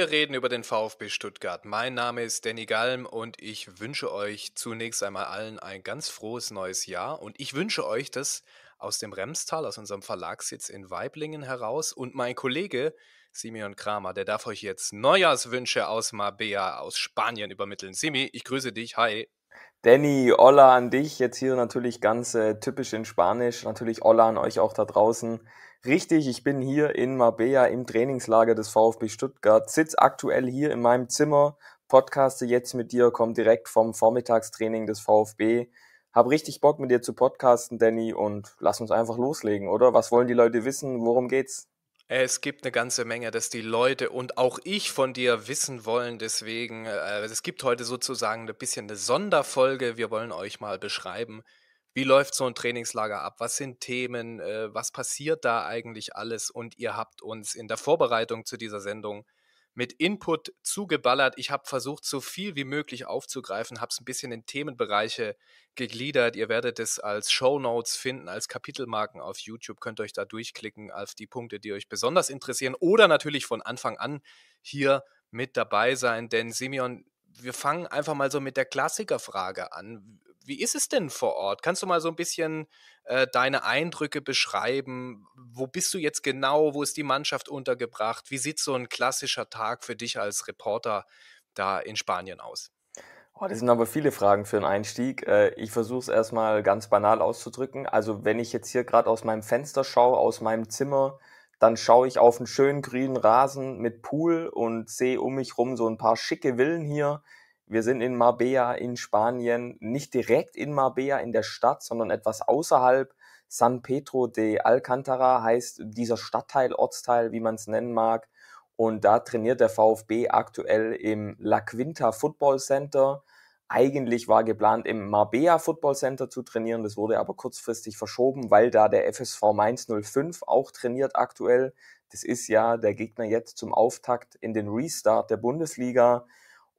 Wir reden über den VfB Stuttgart. Mein Name ist Danny Galm und ich wünsche euch zunächst einmal allen ein ganz frohes neues Jahr und ich wünsche euch das aus dem Remstal, aus unserem Verlagssitz in Weiblingen heraus und mein Kollege Simeon Kramer, der darf euch jetzt Neujahrswünsche aus Mabea, aus Spanien übermitteln. Simi, ich grüße dich. Hi. Danny, hola an dich. Jetzt hier natürlich ganz äh, typisch in Spanisch. Natürlich hola an euch auch da draußen. Richtig, ich bin hier in Marbella im Trainingslager des VfB Stuttgart, sitze aktuell hier in meinem Zimmer, podcaste jetzt mit dir, komme direkt vom Vormittagstraining des VfB. Hab richtig Bock mit dir zu podcasten, Danny, und lass uns einfach loslegen, oder? Was wollen die Leute wissen? Worum geht's? Es gibt eine ganze Menge, dass die Leute und auch ich von dir wissen wollen. Deswegen, äh, es gibt heute sozusagen ein bisschen eine Sonderfolge. Wir wollen euch mal beschreiben, wie läuft so ein Trainingslager ab? Was sind Themen? Äh, was passiert da eigentlich alles? Und ihr habt uns in der Vorbereitung zu dieser Sendung mit Input zugeballert. Ich habe versucht, so viel wie möglich aufzugreifen, habe es ein bisschen in Themenbereiche gegliedert. Ihr werdet es als Show Notes finden, als Kapitelmarken auf YouTube. Könnt euch da durchklicken auf die Punkte, die euch besonders interessieren oder natürlich von Anfang an hier mit dabei sein. Denn Simeon, wir fangen einfach mal so mit der Klassikerfrage an. Wie ist es denn vor Ort? Kannst du mal so ein bisschen äh, deine Eindrücke beschreiben? Wo bist du jetzt genau? Wo ist die Mannschaft untergebracht? Wie sieht so ein klassischer Tag für dich als Reporter da in Spanien aus? Oh, das sind aber viele Fragen für einen Einstieg. Äh, ich versuche es erstmal ganz banal auszudrücken. Also wenn ich jetzt hier gerade aus meinem Fenster schaue, aus meinem Zimmer, dann schaue ich auf einen schönen grünen Rasen mit Pool und sehe um mich rum so ein paar schicke Villen hier. Wir sind in Marbella in Spanien, nicht direkt in Marbella in der Stadt, sondern etwas außerhalb. San Pedro de Alcantara heißt dieser Stadtteil, Ortsteil, wie man es nennen mag. Und da trainiert der VfB aktuell im La Quinta Football Center. Eigentlich war geplant, im Marbella Football Center zu trainieren. Das wurde aber kurzfristig verschoben, weil da der FSV Mainz 05 auch trainiert aktuell. Das ist ja der Gegner jetzt zum Auftakt in den Restart der Bundesliga.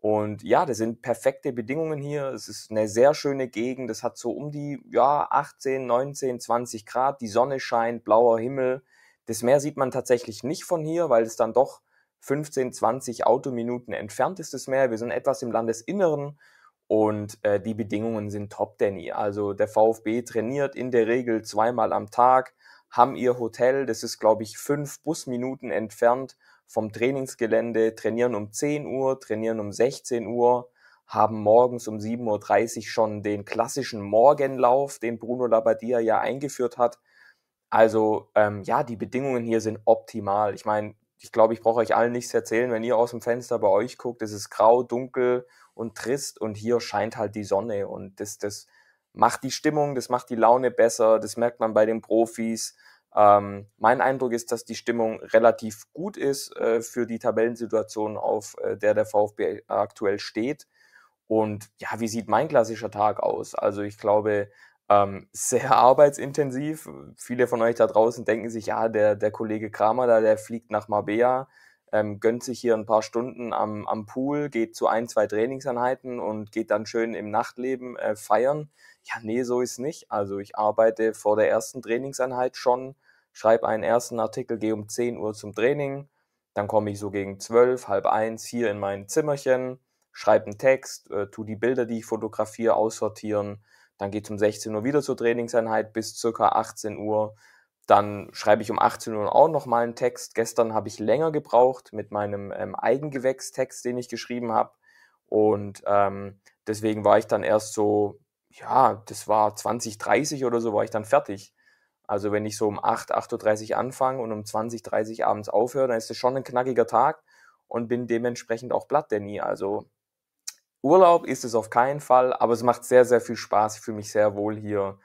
Und ja, das sind perfekte Bedingungen hier. Es ist eine sehr schöne Gegend. Es hat so um die ja, 18, 19, 20 Grad. Die Sonne scheint, blauer Himmel. Das Meer sieht man tatsächlich nicht von hier, weil es dann doch 15, 20 Autominuten entfernt ist, das Meer. Wir sind etwas im Landesinneren und äh, die Bedingungen sind top, Danny. Also der VfB trainiert in der Regel zweimal am Tag, haben ihr Hotel. Das ist, glaube ich, fünf Busminuten entfernt vom Trainingsgelände, trainieren um 10 Uhr, trainieren um 16 Uhr, haben morgens um 7.30 Uhr schon den klassischen Morgenlauf, den Bruno Labbadia ja eingeführt hat. Also ähm, ja, die Bedingungen hier sind optimal. Ich meine, ich glaube, ich brauche euch allen nichts erzählen, wenn ihr aus dem Fenster bei euch guckt, es ist grau, dunkel und trist und hier scheint halt die Sonne und das, das macht die Stimmung, das macht die Laune besser, das merkt man bei den Profis, ähm, mein Eindruck ist, dass die Stimmung relativ gut ist äh, für die Tabellensituation, auf äh, der der VfB aktuell steht. Und ja, wie sieht mein klassischer Tag aus? Also ich glaube, ähm, sehr arbeitsintensiv. Viele von euch da draußen denken sich, ja, der, der Kollege Kramer da, der fliegt nach Marbella ähm, gönnt sich hier ein paar Stunden am, am Pool, geht zu ein, zwei Trainingseinheiten und geht dann schön im Nachtleben äh, feiern. Ja, nee, so ist nicht. Also ich arbeite vor der ersten Trainingseinheit schon, schreibe einen ersten Artikel, gehe um 10 Uhr zum Training, dann komme ich so gegen 12, halb eins hier in mein Zimmerchen, schreibe einen Text, äh, tu die Bilder, die ich fotografiere, aussortieren. Dann geht es um 16 Uhr wieder zur Trainingseinheit bis circa 18 Uhr. Dann schreibe ich um 18 Uhr auch nochmal einen Text. Gestern habe ich länger gebraucht mit meinem ähm, Eigengewächstext, den ich geschrieben habe. Und ähm, deswegen war ich dann erst so, ja, das war 20, 30 oder so, war ich dann fertig. Also wenn ich so um 8, 8.30 Uhr anfange und um 20, 30 abends aufhöre, dann ist das schon ein knackiger Tag und bin dementsprechend auch blatt, Danny. Also Urlaub ist es auf keinen Fall, aber es macht sehr, sehr viel Spaß. Ich fühle mich sehr wohl hier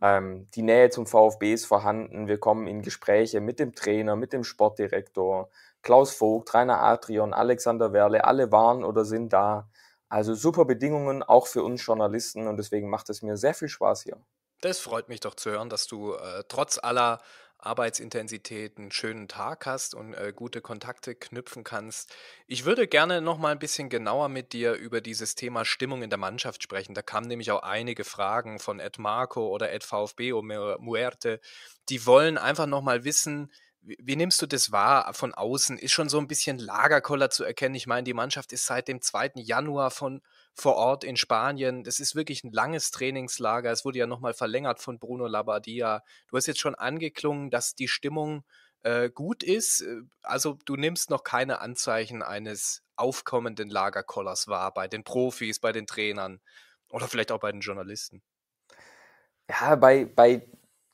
ähm, die Nähe zum VfB ist vorhanden. Wir kommen in Gespräche mit dem Trainer, mit dem Sportdirektor, Klaus Vogt, Rainer Adrian, Alexander Werle. Alle waren oder sind da. Also super Bedingungen auch für uns Journalisten und deswegen macht es mir sehr viel Spaß hier. Das freut mich doch zu hören, dass du äh, trotz aller Arbeitsintensität einen schönen Tag hast und äh, gute Kontakte knüpfen kannst. Ich würde gerne noch mal ein bisschen genauer mit dir über dieses Thema Stimmung in der Mannschaft sprechen. Da kamen nämlich auch einige Fragen von Ed Marco oder Ed VfB oder Muerte. Die wollen einfach noch mal wissen, wie, wie nimmst du das wahr von außen? Ist schon so ein bisschen Lagerkoller zu erkennen? Ich meine, die Mannschaft ist seit dem 2. Januar von vor Ort in Spanien. Das ist wirklich ein langes Trainingslager. Es wurde ja nochmal verlängert von Bruno Labadia. Du hast jetzt schon angeklungen, dass die Stimmung äh, gut ist. Äh, also du nimmst noch keine Anzeichen eines aufkommenden Lagerkollers wahr bei den Profis, bei den Trainern oder vielleicht auch bei den Journalisten. Ja, bei, bei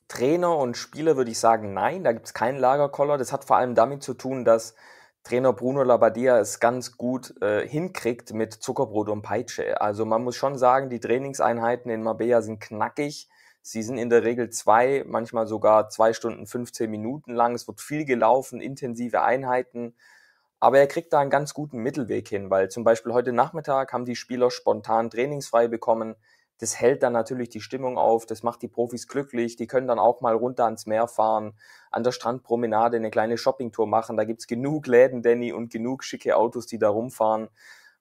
Trainer und Spieler würde ich sagen, nein, da gibt es keinen Lagerkoller. Das hat vor allem damit zu tun, dass Trainer Bruno Labadia es ganz gut äh, hinkriegt mit Zuckerbrot und Peitsche. Also man muss schon sagen, die Trainingseinheiten in Marbella sind knackig. Sie sind in der Regel zwei, manchmal sogar zwei Stunden 15 Minuten lang. Es wird viel gelaufen, intensive Einheiten. Aber er kriegt da einen ganz guten Mittelweg hin, weil zum Beispiel heute Nachmittag haben die Spieler spontan trainingsfrei bekommen das hält dann natürlich die Stimmung auf, das macht die Profis glücklich, die können dann auch mal runter ans Meer fahren, an der Strandpromenade eine kleine Shoppingtour machen, da gibt's genug Läden, Danny, und genug schicke Autos, die da rumfahren.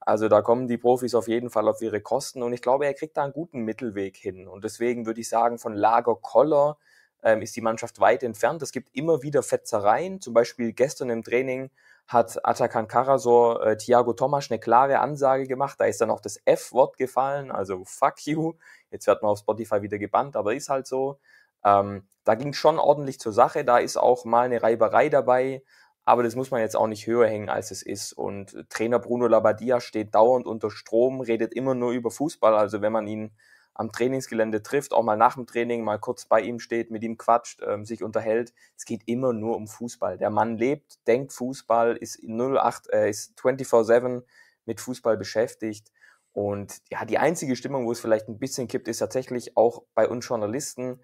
Also da kommen die Profis auf jeden Fall auf ihre Kosten und ich glaube, er kriegt da einen guten Mittelweg hin. Und deswegen würde ich sagen, von Lager Koller ähm, ist die Mannschaft weit entfernt. Es gibt immer wieder Fetzereien, zum Beispiel gestern im Training hat Atakan Karasor äh, Thiago Tomasch eine klare Ansage gemacht. Da ist dann auch das F-Wort gefallen, also fuck you. Jetzt wird man auf Spotify wieder gebannt, aber ist halt so. Ähm, da ging schon ordentlich zur Sache. Da ist auch mal eine Reiberei dabei. Aber das muss man jetzt auch nicht höher hängen, als es ist. Und Trainer Bruno Labadia steht dauernd unter Strom, redet immer nur über Fußball. Also wenn man ihn am Trainingsgelände trifft, auch mal nach dem Training mal kurz bei ihm steht, mit ihm quatscht, ähm, sich unterhält. Es geht immer nur um Fußball. Der Mann lebt, denkt Fußball, ist 08, äh, ist 24-7 mit Fußball beschäftigt. Und ja, die einzige Stimmung, wo es vielleicht ein bisschen kippt, ist tatsächlich auch bei uns Journalisten,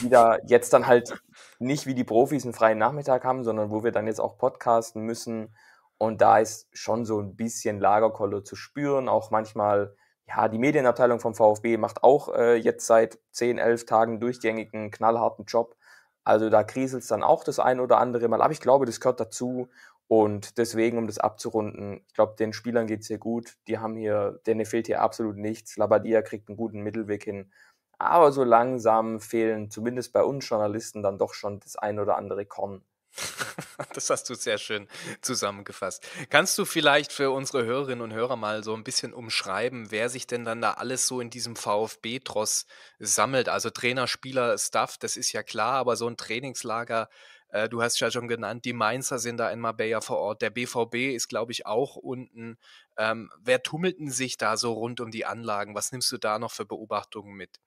die da jetzt dann halt nicht wie die Profis einen freien Nachmittag haben, sondern wo wir dann jetzt auch podcasten müssen. Und da ist schon so ein bisschen Lagerkolle zu spüren, auch manchmal ja, die Medienabteilung vom VfB macht auch äh, jetzt seit 10, 11 Tagen durchgängigen, knallharten Job. Also da kriselt es dann auch das ein oder andere Mal. Aber ich glaube, das gehört dazu. Und deswegen, um das abzurunden, ich glaube, den Spielern geht es hier gut. Die haben hier, denen fehlt hier absolut nichts. Labadia kriegt einen guten Mittelweg hin. Aber so langsam fehlen zumindest bei uns Journalisten dann doch schon das ein oder andere Korn. Das hast du sehr schön zusammengefasst. Kannst du vielleicht für unsere Hörerinnen und Hörer mal so ein bisschen umschreiben, wer sich denn dann da alles so in diesem VfB-Tross sammelt? Also Trainer, Spieler, Staff, das ist ja klar, aber so ein Trainingslager, äh, du hast ja schon genannt, die Mainzer sind da in Marbella vor Ort, der BVB ist, glaube ich, auch unten. Ähm, wer tummelten sich da so rund um die Anlagen? Was nimmst du da noch für Beobachtungen mit?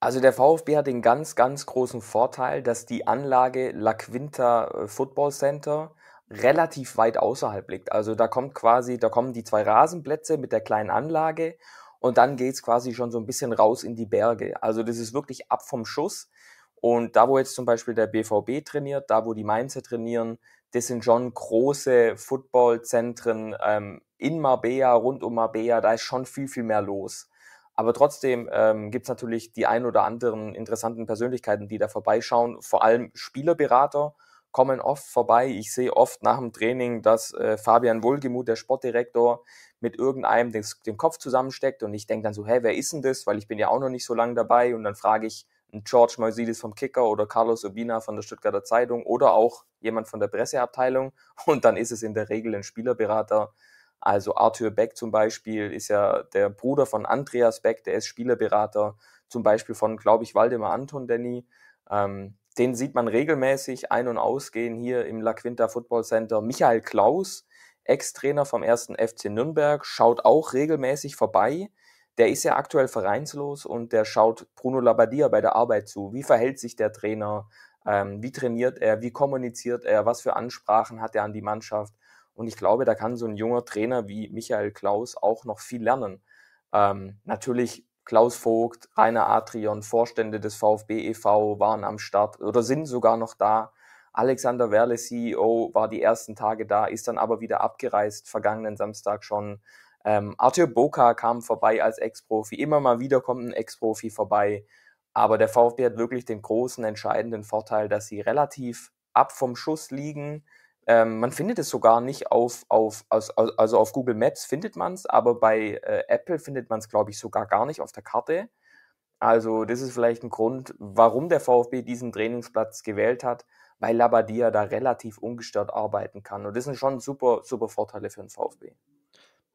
Also der VfB hat den ganz, ganz großen Vorteil, dass die Anlage La Quinta äh, Football Center relativ weit außerhalb liegt. Also da kommt quasi, da kommen die zwei Rasenplätze mit der kleinen Anlage und dann geht es quasi schon so ein bisschen raus in die Berge. Also das ist wirklich ab vom Schuss. Und da, wo jetzt zum Beispiel der BVB trainiert, da, wo die Mainzer trainieren, das sind schon große Footballzentren ähm, in Marbella, rund um Marbella, da ist schon viel, viel mehr los. Aber trotzdem ähm, gibt es natürlich die ein oder anderen interessanten Persönlichkeiten, die da vorbeischauen. Vor allem Spielerberater kommen oft vorbei. Ich sehe oft nach dem Training, dass äh, Fabian Wohlgemuth, der Sportdirektor, mit irgendeinem den, den Kopf zusammensteckt und ich denke dann so, hey, wer ist denn das? Weil ich bin ja auch noch nicht so lange dabei und dann frage ich einen George Moisides vom Kicker oder Carlos Urbina von der Stuttgarter Zeitung oder auch jemand von der Presseabteilung und dann ist es in der Regel ein Spielerberater, also Arthur Beck zum Beispiel ist ja der Bruder von Andreas Beck, der ist Spielerberater, zum Beispiel von, glaube ich, Waldemar Anton Denny. Ähm, den sieht man regelmäßig ein- und ausgehen hier im La Quinta Football Center. Michael Klaus, Ex-Trainer vom ersten FC Nürnberg, schaut auch regelmäßig vorbei. Der ist ja aktuell vereinslos und der schaut Bruno Labbadia bei der Arbeit zu. Wie verhält sich der Trainer? Ähm, wie trainiert er? Wie kommuniziert er? Was für Ansprachen hat er an die Mannschaft? Und ich glaube, da kann so ein junger Trainer wie Michael Klaus auch noch viel lernen. Ähm, natürlich Klaus Vogt, Rainer Atrion, Vorstände des VfB e.V. waren am Start oder sind sogar noch da. Alexander Werle, CEO, war die ersten Tage da, ist dann aber wieder abgereist, vergangenen Samstag schon. Ähm, Arthur Boca kam vorbei als Ex-Profi. Immer mal wieder kommt ein Ex-Profi vorbei. Aber der VfB hat wirklich den großen, entscheidenden Vorteil, dass sie relativ ab vom Schuss liegen ähm, man findet es sogar nicht auf, auf also auf Google Maps findet man es, aber bei äh, Apple findet man es, glaube ich, sogar gar nicht auf der Karte. Also das ist vielleicht ein Grund, warum der VfB diesen Trainingsplatz gewählt hat, weil Labadia da relativ ungestört arbeiten kann. Und das sind schon super, super Vorteile für den VfB.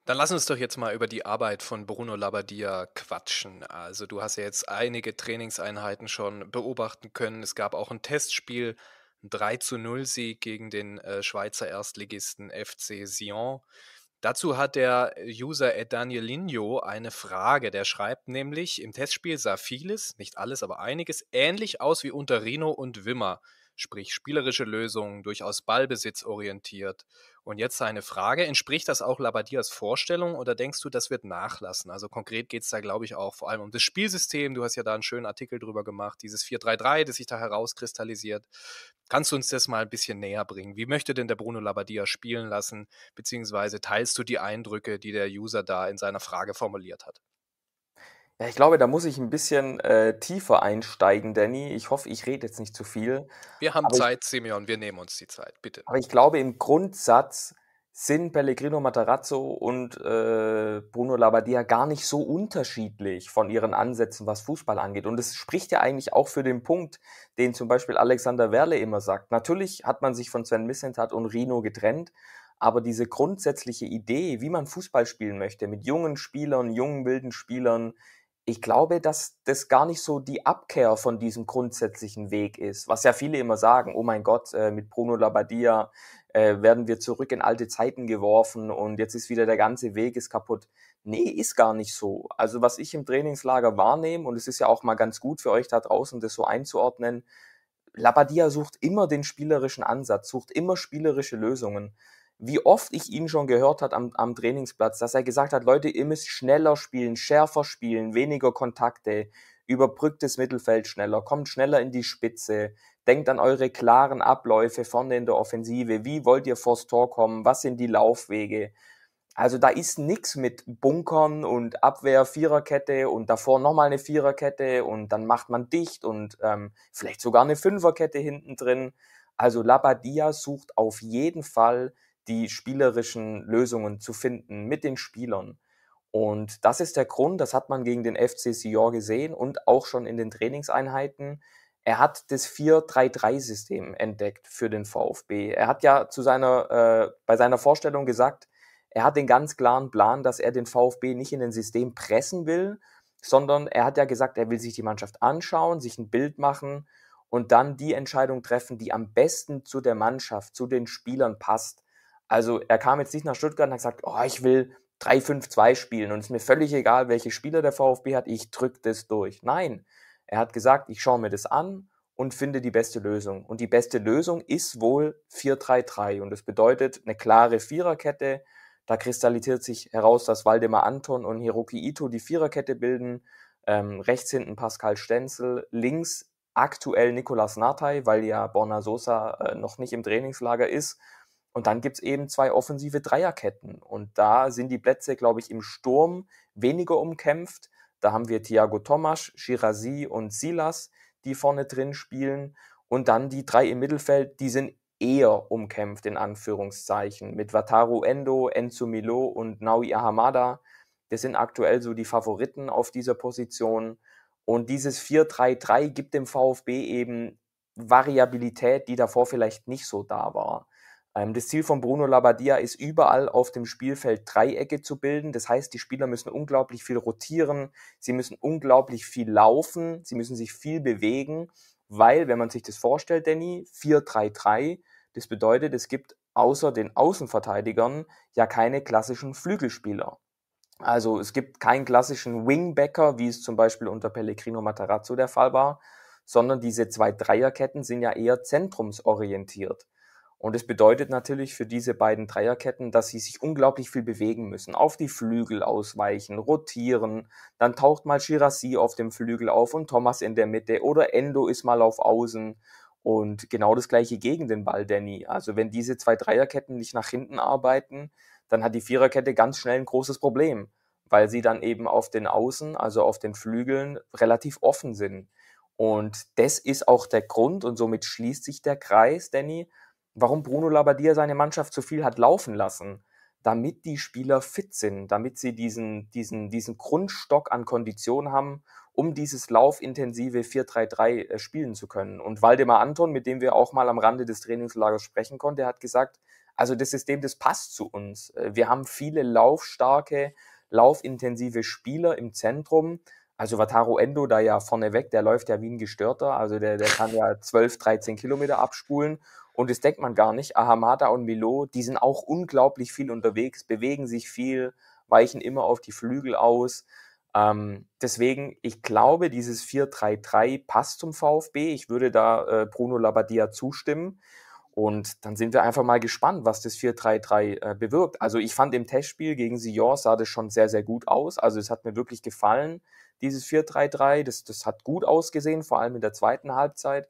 Dann lass uns doch jetzt mal über die Arbeit von Bruno Labbadia quatschen. Also du hast ja jetzt einige Trainingseinheiten schon beobachten können. Es gab auch ein Testspiel ein 3 zu 0 Sieg gegen den äh, Schweizer Erstligisten FC Sion. Dazu hat der äh, User Danielinho eine Frage. Der schreibt nämlich, im Testspiel sah vieles, nicht alles, aber einiges, ähnlich aus wie unter Rino und Wimmer sprich spielerische Lösungen, durchaus ballbesitzorientiert. Und jetzt eine Frage, entspricht das auch Labadias Vorstellung oder denkst du, das wird nachlassen? Also konkret geht es da, glaube ich, auch vor allem um das Spielsystem. Du hast ja da einen schönen Artikel drüber gemacht, dieses 4-3-3, das sich da herauskristallisiert. Kannst du uns das mal ein bisschen näher bringen? Wie möchte denn der Bruno Labadia spielen lassen? Beziehungsweise teilst du die Eindrücke, die der User da in seiner Frage formuliert hat? Ja, ich glaube, da muss ich ein bisschen äh, tiefer einsteigen, Danny. Ich hoffe, ich rede jetzt nicht zu viel. Wir haben aber Zeit, ich, Simeon, wir nehmen uns die Zeit, bitte. Aber ich glaube, im Grundsatz sind Pellegrino Matarazzo und äh, Bruno Labbadia gar nicht so unterschiedlich von ihren Ansätzen, was Fußball angeht. Und das spricht ja eigentlich auch für den Punkt, den zum Beispiel Alexander Werle immer sagt. Natürlich hat man sich von Sven Missentat und Rino getrennt, aber diese grundsätzliche Idee, wie man Fußball spielen möchte, mit jungen Spielern, jungen wilden Spielern, ich glaube, dass das gar nicht so die Abkehr von diesem grundsätzlichen Weg ist, was ja viele immer sagen, oh mein Gott, äh, mit Bruno Labbadia äh, werden wir zurück in alte Zeiten geworfen und jetzt ist wieder der ganze Weg ist kaputt. Nee, ist gar nicht so. Also was ich im Trainingslager wahrnehme, und es ist ja auch mal ganz gut für euch da draußen, das so einzuordnen, Labadia sucht immer den spielerischen Ansatz, sucht immer spielerische Lösungen wie oft ich ihn schon gehört hat am, am Trainingsplatz, dass er gesagt hat, Leute, ihr müsst schneller spielen, schärfer spielen, weniger Kontakte, überbrückt das Mittelfeld schneller, kommt schneller in die Spitze, denkt an eure klaren Abläufe vorne in der Offensive, wie wollt ihr vors Tor kommen, was sind die Laufwege. Also da ist nichts mit Bunkern und Abwehr, Viererkette und davor nochmal eine Viererkette und dann macht man dicht und ähm, vielleicht sogar eine Fünferkette hinten drin. Also Labadia sucht auf jeden Fall die spielerischen Lösungen zu finden mit den Spielern. Und das ist der Grund, das hat man gegen den FC Sion gesehen und auch schon in den Trainingseinheiten. Er hat das 4-3-3-System entdeckt für den VfB. Er hat ja zu seiner, äh, bei seiner Vorstellung gesagt, er hat den ganz klaren Plan, dass er den VfB nicht in den System pressen will, sondern er hat ja gesagt, er will sich die Mannschaft anschauen, sich ein Bild machen und dann die Entscheidung treffen, die am besten zu der Mannschaft, zu den Spielern passt. Also er kam jetzt nicht nach Stuttgart und hat gesagt, oh, ich will 3-5-2 spielen und es ist mir völlig egal, welche Spieler der VfB hat, ich drücke das durch. Nein, er hat gesagt, ich schaue mir das an und finde die beste Lösung. Und die beste Lösung ist wohl 4-3-3 und das bedeutet eine klare Viererkette. Da kristallisiert sich heraus, dass Waldemar Anton und Hiroki Ito die Viererkette bilden. Ähm, rechts hinten Pascal Stenzel, links aktuell Nicolas Natay, weil ja Borna Sosa äh, noch nicht im Trainingslager ist und dann gibt es eben zwei offensive Dreierketten. Und da sind die Plätze, glaube ich, im Sturm weniger umkämpft. Da haben wir Thiago Tomasch, Shirazi und Silas, die vorne drin spielen. Und dann die drei im Mittelfeld, die sind eher umkämpft, in Anführungszeichen. Mit Wataru Endo, Enzo Milo und Naui Ahamada. Das sind aktuell so die Favoriten auf dieser Position. Und dieses 4-3-3 gibt dem VfB eben Variabilität, die davor vielleicht nicht so da war. Ähm, das Ziel von Bruno Labbadia ist überall auf dem Spielfeld Dreiecke zu bilden. Das heißt, die Spieler müssen unglaublich viel rotieren, sie müssen unglaublich viel laufen, sie müssen sich viel bewegen, weil, wenn man sich das vorstellt, Danny, 4-3-3, das bedeutet, es gibt außer den Außenverteidigern ja keine klassischen Flügelspieler. Also es gibt keinen klassischen Wingbacker, wie es zum Beispiel unter Pellegrino Matarazzo der Fall war, sondern diese zwei Dreierketten sind ja eher zentrumsorientiert. Und es bedeutet natürlich für diese beiden Dreierketten, dass sie sich unglaublich viel bewegen müssen. Auf die Flügel ausweichen, rotieren. Dann taucht mal Shirazi auf dem Flügel auf und Thomas in der Mitte. Oder Endo ist mal auf Außen. Und genau das gleiche gegen den Ball, Danny. Also wenn diese zwei Dreierketten nicht nach hinten arbeiten, dann hat die Viererkette ganz schnell ein großes Problem, weil sie dann eben auf den Außen, also auf den Flügeln, relativ offen sind. Und das ist auch der Grund, und somit schließt sich der Kreis, Danny, warum Bruno Labbadia seine Mannschaft zu viel hat laufen lassen, damit die Spieler fit sind, damit sie diesen, diesen, diesen Grundstock an Kondition haben, um dieses laufintensive 4-3-3 äh, spielen zu können. Und Waldemar Anton, mit dem wir auch mal am Rande des Trainingslagers sprechen konnten, der hat gesagt, also das System, das passt zu uns. Äh, wir haben viele laufstarke, laufintensive Spieler im Zentrum. Also Wataru Endo da ja vorneweg, der läuft ja wie ein Gestörter. Also der, der kann ja 12, 13 Kilometer abspulen. Und das denkt man gar nicht. Ahamada und Milo, die sind auch unglaublich viel unterwegs, bewegen sich viel, weichen immer auf die Flügel aus. Ähm, deswegen, ich glaube, dieses 4-3-3 passt zum VfB. Ich würde da äh, Bruno Labbadia zustimmen. Und dann sind wir einfach mal gespannt, was das 4-3-3 äh, bewirkt. Also ich fand im Testspiel gegen Sion sah das schon sehr, sehr gut aus. Also es hat mir wirklich gefallen, dieses 4-3-3. Das, das hat gut ausgesehen, vor allem in der zweiten Halbzeit.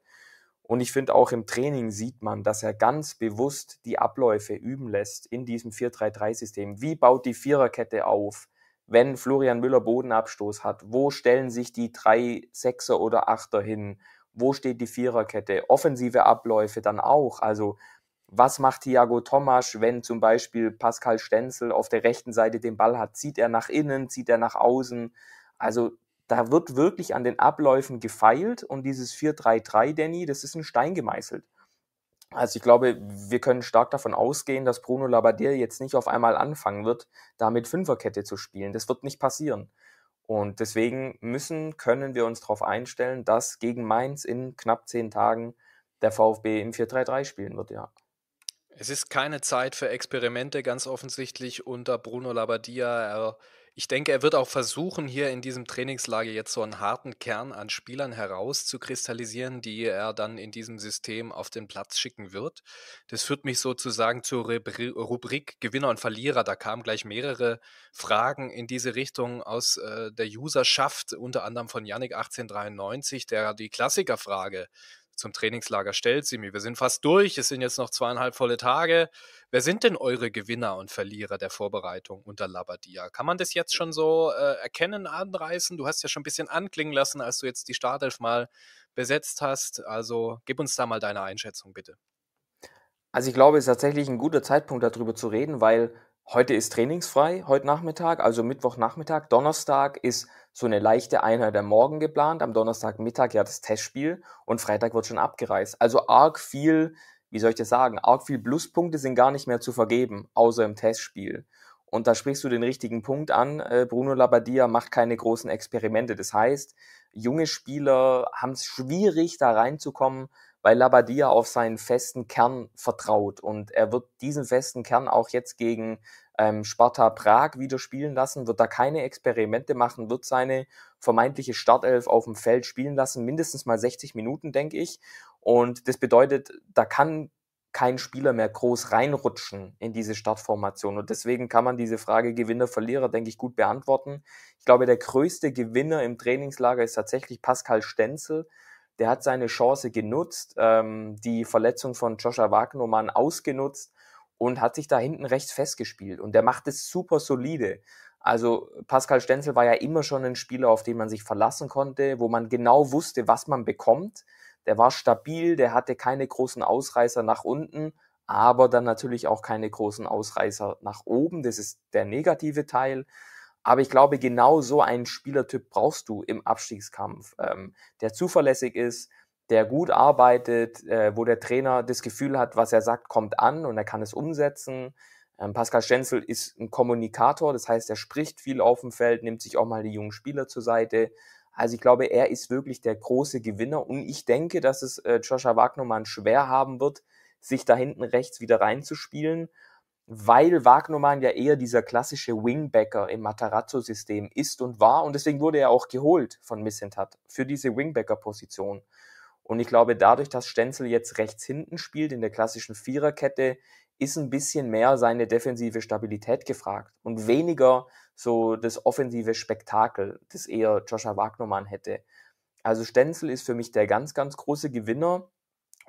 Und ich finde auch im Training sieht man, dass er ganz bewusst die Abläufe üben lässt in diesem 4-3-3-System. Wie baut die Viererkette auf? Wenn Florian Müller Bodenabstoß hat, wo stellen sich die drei Sechser oder Achter hin? Wo steht die Viererkette? Offensive Abläufe dann auch. Also was macht Thiago Tomasch, wenn zum Beispiel Pascal Stenzel auf der rechten Seite den Ball hat? Zieht er nach innen? Zieht er nach außen? Also da wird wirklich an den Abläufen gefeilt und dieses 4-3-3, Danny, das ist ein Stein gemeißelt. Also ich glaube, wir können stark davon ausgehen, dass Bruno Labbadia jetzt nicht auf einmal anfangen wird, damit Fünferkette zu spielen. Das wird nicht passieren. Und deswegen müssen, können wir uns darauf einstellen, dass gegen Mainz in knapp zehn Tagen der VfB im 4-3-3 spielen wird, ja. Es ist keine Zeit für Experimente, ganz offensichtlich unter Bruno Labbadia. Er ich denke, er wird auch versuchen, hier in diesem Trainingslager jetzt so einen harten Kern an Spielern herauszukristallisieren, die er dann in diesem System auf den Platz schicken wird. Das führt mich sozusagen zur Rubrik Gewinner und Verlierer. Da kamen gleich mehrere Fragen in diese Richtung aus äh, der Userschaft, unter anderem von Yannick 1893, der die Klassikerfrage zum Trainingslager stellt, Simi. Wir sind fast durch, es sind jetzt noch zweieinhalb volle Tage. Wer sind denn eure Gewinner und Verlierer der Vorbereitung unter Labadia? Kann man das jetzt schon so äh, erkennen, anreißen? Du hast ja schon ein bisschen anklingen lassen, als du jetzt die Startelf mal besetzt hast. Also gib uns da mal deine Einschätzung, bitte. Also ich glaube, es ist tatsächlich ein guter Zeitpunkt, darüber zu reden, weil heute ist trainingsfrei, heute Nachmittag, also Mittwochnachmittag. Donnerstag ist so eine leichte Einheit am Morgen geplant, am Donnerstagmittag ja das Testspiel und Freitag wird schon abgereist. Also arg viel, wie soll ich das sagen, arg viel Pluspunkte sind gar nicht mehr zu vergeben, außer im Testspiel. Und da sprichst du den richtigen Punkt an. Äh, Bruno Labbadia macht keine großen Experimente. Das heißt, junge Spieler haben es schwierig, da reinzukommen, weil Labadia auf seinen festen Kern vertraut. Und er wird diesen festen Kern auch jetzt gegen ähm, Sparta Prag wieder spielen lassen, wird da keine Experimente machen, wird seine vermeintliche Startelf auf dem Feld spielen lassen, mindestens mal 60 Minuten, denke ich. Und das bedeutet, da kann kein Spieler mehr groß reinrutschen in diese Startformation. Und deswegen kann man diese Frage Gewinner, Verlierer, denke ich, gut beantworten. Ich glaube, der größte Gewinner im Trainingslager ist tatsächlich Pascal Stenzel. Der hat seine Chance genutzt, ähm, die Verletzung von Joshua Wagnermann ausgenutzt und hat sich da hinten rechts festgespielt. Und der macht es super solide. Also Pascal Stenzel war ja immer schon ein Spieler, auf den man sich verlassen konnte, wo man genau wusste, was man bekommt. Der war stabil, der hatte keine großen Ausreißer nach unten, aber dann natürlich auch keine großen Ausreißer nach oben. Das ist der negative Teil. Aber ich glaube, genau so einen Spielertyp brauchst du im Abstiegskampf, ähm, der zuverlässig ist, der gut arbeitet, äh, wo der Trainer das Gefühl hat, was er sagt, kommt an und er kann es umsetzen. Ähm, Pascal Stenzel ist ein Kommunikator, das heißt, er spricht viel auf dem Feld, nimmt sich auch mal die jungen Spieler zur Seite. Also ich glaube, er ist wirklich der große Gewinner und ich denke, dass es äh, Joshua Wagnermann schwer haben wird, sich da hinten rechts wieder reinzuspielen, weil Wagnermann ja eher dieser klassische Wingbacker im Matarazzo-System ist und war und deswegen wurde er auch geholt von Missentat für diese Wingbacker-Position. Und ich glaube, dadurch, dass Stenzel jetzt rechts hinten spielt in der klassischen Viererkette, ist ein bisschen mehr seine defensive Stabilität gefragt und weniger so das offensive Spektakel, das eher Joshua Wagnermann hätte. Also Stenzel ist für mich der ganz, ganz große Gewinner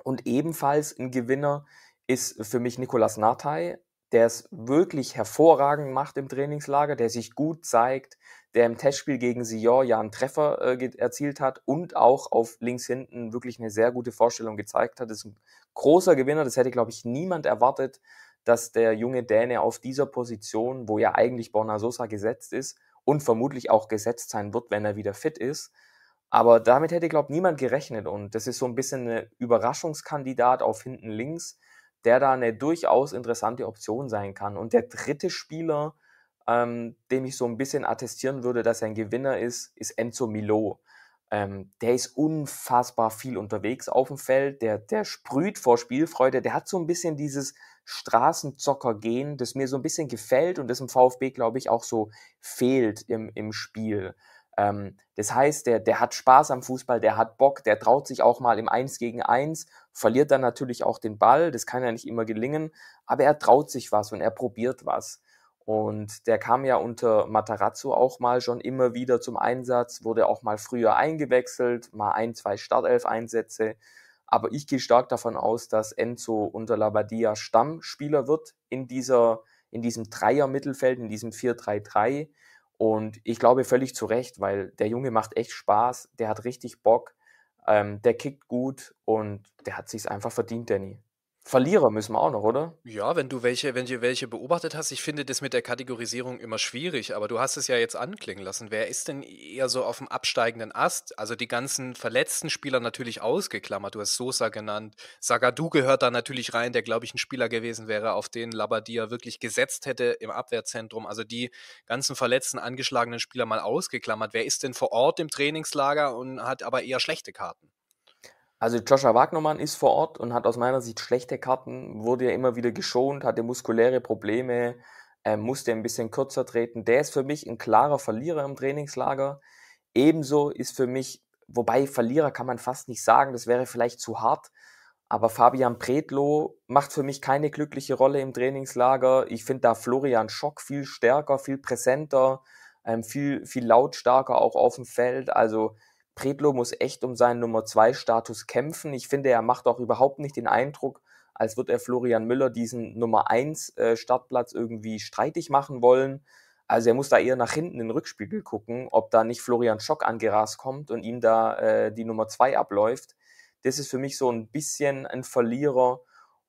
und ebenfalls ein Gewinner ist für mich Nicolas Nartey, der es wirklich hervorragend macht im Trainingslager, der sich gut zeigt, der im Testspiel gegen Sior ja einen Treffer äh, erzielt hat und auch auf links hinten wirklich eine sehr gute Vorstellung gezeigt hat. Das ist ein großer Gewinner, das hätte, glaube ich, niemand erwartet, dass der junge Däne auf dieser Position, wo ja eigentlich Borna Sosa gesetzt ist und vermutlich auch gesetzt sein wird, wenn er wieder fit ist, aber damit hätte, glaube ich, niemand gerechnet und das ist so ein bisschen eine Überraschungskandidat auf hinten links, der da eine durchaus interessante Option sein kann. Und der dritte Spieler, ähm, dem ich so ein bisschen attestieren würde, dass er ein Gewinner ist, ist Enzo Milo. Ähm, der ist unfassbar viel unterwegs auf dem Feld, der, der sprüht vor Spielfreude, der hat so ein bisschen dieses Straßenzocker-Gen, das mir so ein bisschen gefällt und das im VfB, glaube ich, auch so fehlt im, im Spiel. Ähm, das heißt, der, der hat Spaß am Fußball, der hat Bock, der traut sich auch mal im 1 gegen 1 verliert dann natürlich auch den Ball, das kann ja nicht immer gelingen, aber er traut sich was und er probiert was. Und der kam ja unter Matarazzo auch mal schon immer wieder zum Einsatz, wurde auch mal früher eingewechselt, mal ein, zwei Startelf-Einsätze. Aber ich gehe stark davon aus, dass Enzo unter Labadia Stammspieler wird in, dieser, in diesem Dreier-Mittelfeld, in diesem 4-3-3. Und ich glaube völlig zu Recht, weil der Junge macht echt Spaß, der hat richtig Bock ähm, der kickt gut und der hat sich's einfach verdient, Danny. Verlierer müssen wir auch noch, oder? Ja, wenn du welche, wenn du welche beobachtet hast, ich finde das mit der Kategorisierung immer schwierig, aber du hast es ja jetzt anklingen lassen. Wer ist denn eher so auf dem absteigenden Ast? Also die ganzen verletzten Spieler natürlich ausgeklammert. Du hast Sosa genannt. Sagadu gehört da natürlich rein, der, glaube ich, ein Spieler gewesen wäre, auf den Labadia wirklich gesetzt hätte im Abwehrzentrum. Also die ganzen verletzten, angeschlagenen Spieler mal ausgeklammert. Wer ist denn vor Ort im Trainingslager und hat aber eher schlechte Karten? Also Joshua Wagnermann ist vor Ort und hat aus meiner Sicht schlechte Karten, wurde ja immer wieder geschont, hatte muskuläre Probleme, äh, musste ein bisschen kürzer treten. Der ist für mich ein klarer Verlierer im Trainingslager. Ebenso ist für mich, wobei Verlierer kann man fast nicht sagen, das wäre vielleicht zu hart, aber Fabian Predlo macht für mich keine glückliche Rolle im Trainingslager. Ich finde da Florian Schock viel stärker, viel präsenter, ähm, viel, viel lautstarker auch auf dem Feld. Also Predlo muss echt um seinen Nummer 2 Status kämpfen. Ich finde, er macht auch überhaupt nicht den Eindruck, als würde er Florian Müller diesen Nummer 1 äh, Startplatz irgendwie streitig machen wollen. Also er muss da eher nach hinten in den Rückspiegel gucken, ob da nicht Florian Schock angerast kommt und ihm da äh, die Nummer 2 abläuft. Das ist für mich so ein bisschen ein Verlierer.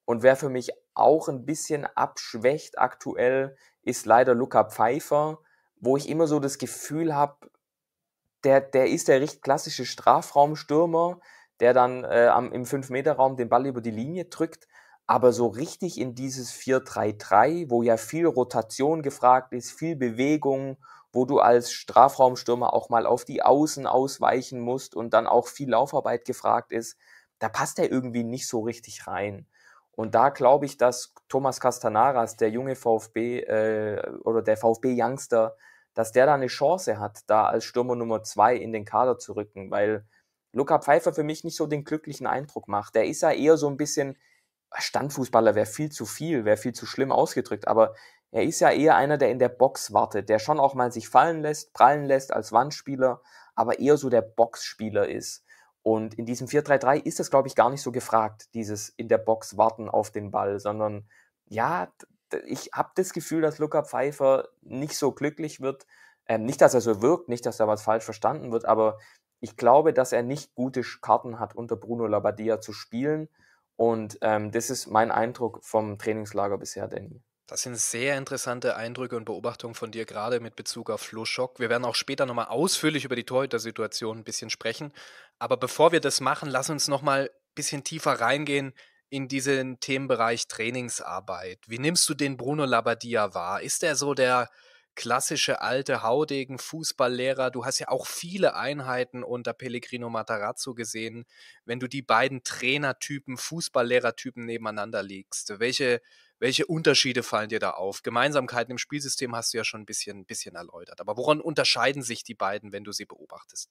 Und wer für mich auch ein bisschen abschwächt aktuell, ist leider Luca Pfeiffer, wo ich immer so das Gefühl habe, der, der ist der recht klassische Strafraumstürmer, der dann äh, am, im 5-Meter-Raum den Ball über die Linie drückt. Aber so richtig in dieses 4-3-3, wo ja viel Rotation gefragt ist, viel Bewegung, wo du als Strafraumstürmer auch mal auf die Außen ausweichen musst und dann auch viel Laufarbeit gefragt ist, da passt er irgendwie nicht so richtig rein. Und da glaube ich, dass Thomas Castanaras, der junge VfB äh, oder der VfB-Youngster, dass der da eine Chance hat, da als Stürmer Nummer zwei in den Kader zu rücken, weil Luca Pfeiffer für mich nicht so den glücklichen Eindruck macht. Der ist ja eher so ein bisschen ah, Standfußballer, wäre viel zu viel, wäre viel zu schlimm ausgedrückt, aber er ist ja eher einer, der in der Box wartet, der schon auch mal sich fallen lässt, prallen lässt als Wandspieler, aber eher so der Boxspieler ist. Und in diesem 4-3-3 ist das, glaube ich, gar nicht so gefragt, dieses in der Box warten auf den Ball, sondern ja, ich habe das Gefühl, dass Luca Pfeiffer nicht so glücklich wird. Ähm, nicht, dass er so wirkt, nicht, dass da was falsch verstanden wird, aber ich glaube, dass er nicht gute Karten hat, unter Bruno Labbadia zu spielen. Und ähm, das ist mein Eindruck vom Trainingslager bisher, Danny. Das sind sehr interessante Eindrücke und Beobachtungen von dir, gerade mit Bezug auf Flo Schock. Wir werden auch später nochmal ausführlich über die Torhüter-Situation ein bisschen sprechen. Aber bevor wir das machen, lass uns nochmal ein bisschen tiefer reingehen in diesen Themenbereich Trainingsarbeit. Wie nimmst du den Bruno Labbadia wahr? Ist er so der klassische alte haudegen Fußballlehrer? Du hast ja auch viele Einheiten unter Pellegrino Matarazzo gesehen. Wenn du die beiden Trainertypen, Fußballlehrertypen nebeneinander legst, welche, welche Unterschiede fallen dir da auf? Gemeinsamkeiten im Spielsystem hast du ja schon ein bisschen, ein bisschen erläutert. Aber woran unterscheiden sich die beiden, wenn du sie beobachtest?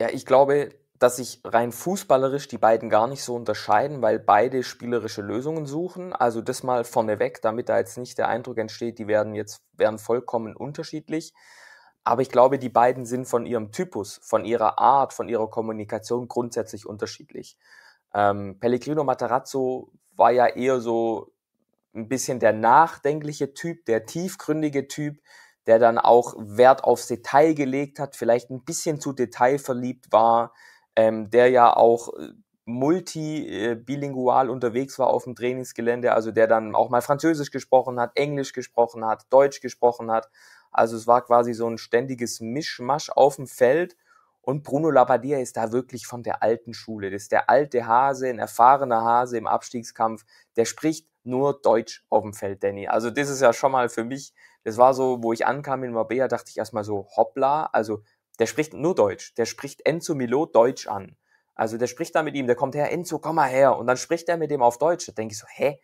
Ja, ich glaube, dass sich rein fußballerisch die beiden gar nicht so unterscheiden, weil beide spielerische Lösungen suchen. Also das mal vorneweg, damit da jetzt nicht der Eindruck entsteht, die werden jetzt wären vollkommen unterschiedlich. Aber ich glaube, die beiden sind von ihrem Typus, von ihrer Art, von ihrer Kommunikation grundsätzlich unterschiedlich. Ähm, Pellegrino Materazzo war ja eher so ein bisschen der nachdenkliche Typ, der tiefgründige Typ, der dann auch Wert aufs Detail gelegt hat, vielleicht ein bisschen zu detailverliebt war, ähm, der ja auch äh, multibilingual äh, unterwegs war auf dem Trainingsgelände, also der dann auch mal Französisch gesprochen hat, Englisch gesprochen hat, Deutsch gesprochen hat. Also es war quasi so ein ständiges Mischmasch auf dem Feld. Und Bruno Labbadia ist da wirklich von der alten Schule. Das ist der alte Hase, ein erfahrener Hase im Abstiegskampf. Der spricht nur Deutsch auf dem Feld, Danny. Also das ist ja schon mal für mich, das war so, wo ich ankam in Marbella, dachte ich erstmal so, hoppla, also der spricht nur Deutsch. Der spricht Enzo Milo Deutsch an. Also der spricht da mit ihm, der kommt her, Enzo, komm mal her. Und dann spricht er mit dem auf Deutsch. Da denke ich so, hä?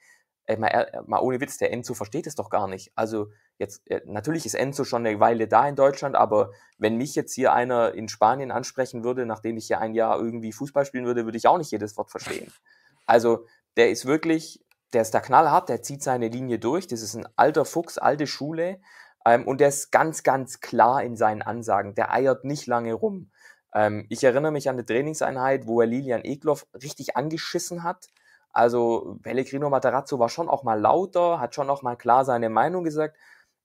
Ey, äh, mal, äh, mal, ohne Witz, der Enzo versteht es doch gar nicht. Also jetzt, äh, natürlich ist Enzo schon eine Weile da in Deutschland, aber wenn mich jetzt hier einer in Spanien ansprechen würde, nachdem ich hier ein Jahr irgendwie Fußball spielen würde, würde ich auch nicht jedes Wort verstehen. Also der ist wirklich, der ist da knallhart, der zieht seine Linie durch. Das ist ein alter Fuchs, alte Schule. Ähm, und der ist ganz, ganz klar in seinen Ansagen. Der eiert nicht lange rum. Ähm, ich erinnere mich an eine Trainingseinheit, wo er Lilian Egloff richtig angeschissen hat. Also Pellegrino Matarazzo war schon auch mal lauter, hat schon auch mal klar seine Meinung gesagt.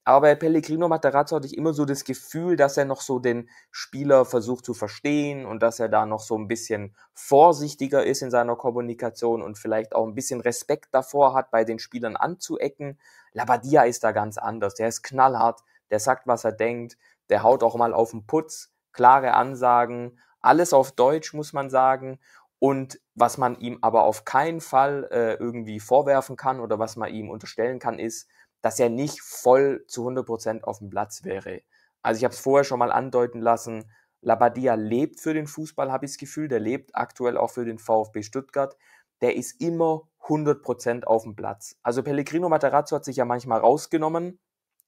Aber bei Pellegrino Materazzo hatte ich immer so das Gefühl, dass er noch so den Spieler versucht zu verstehen und dass er da noch so ein bisschen vorsichtiger ist in seiner Kommunikation und vielleicht auch ein bisschen Respekt davor hat, bei den Spielern anzuecken. Labadia ist da ganz anders. Der ist knallhart, der sagt, was er denkt, der haut auch mal auf den Putz, klare Ansagen, alles auf Deutsch, muss man sagen. Und was man ihm aber auf keinen Fall äh, irgendwie vorwerfen kann oder was man ihm unterstellen kann, ist, dass er nicht voll zu 100% Prozent auf dem Platz wäre. Also ich habe es vorher schon mal andeuten lassen, Labadia lebt für den Fußball, habe ich das Gefühl, der lebt aktuell auch für den VfB Stuttgart. Der ist immer 100% Prozent auf dem Platz. Also Pellegrino Materazzo hat sich ja manchmal rausgenommen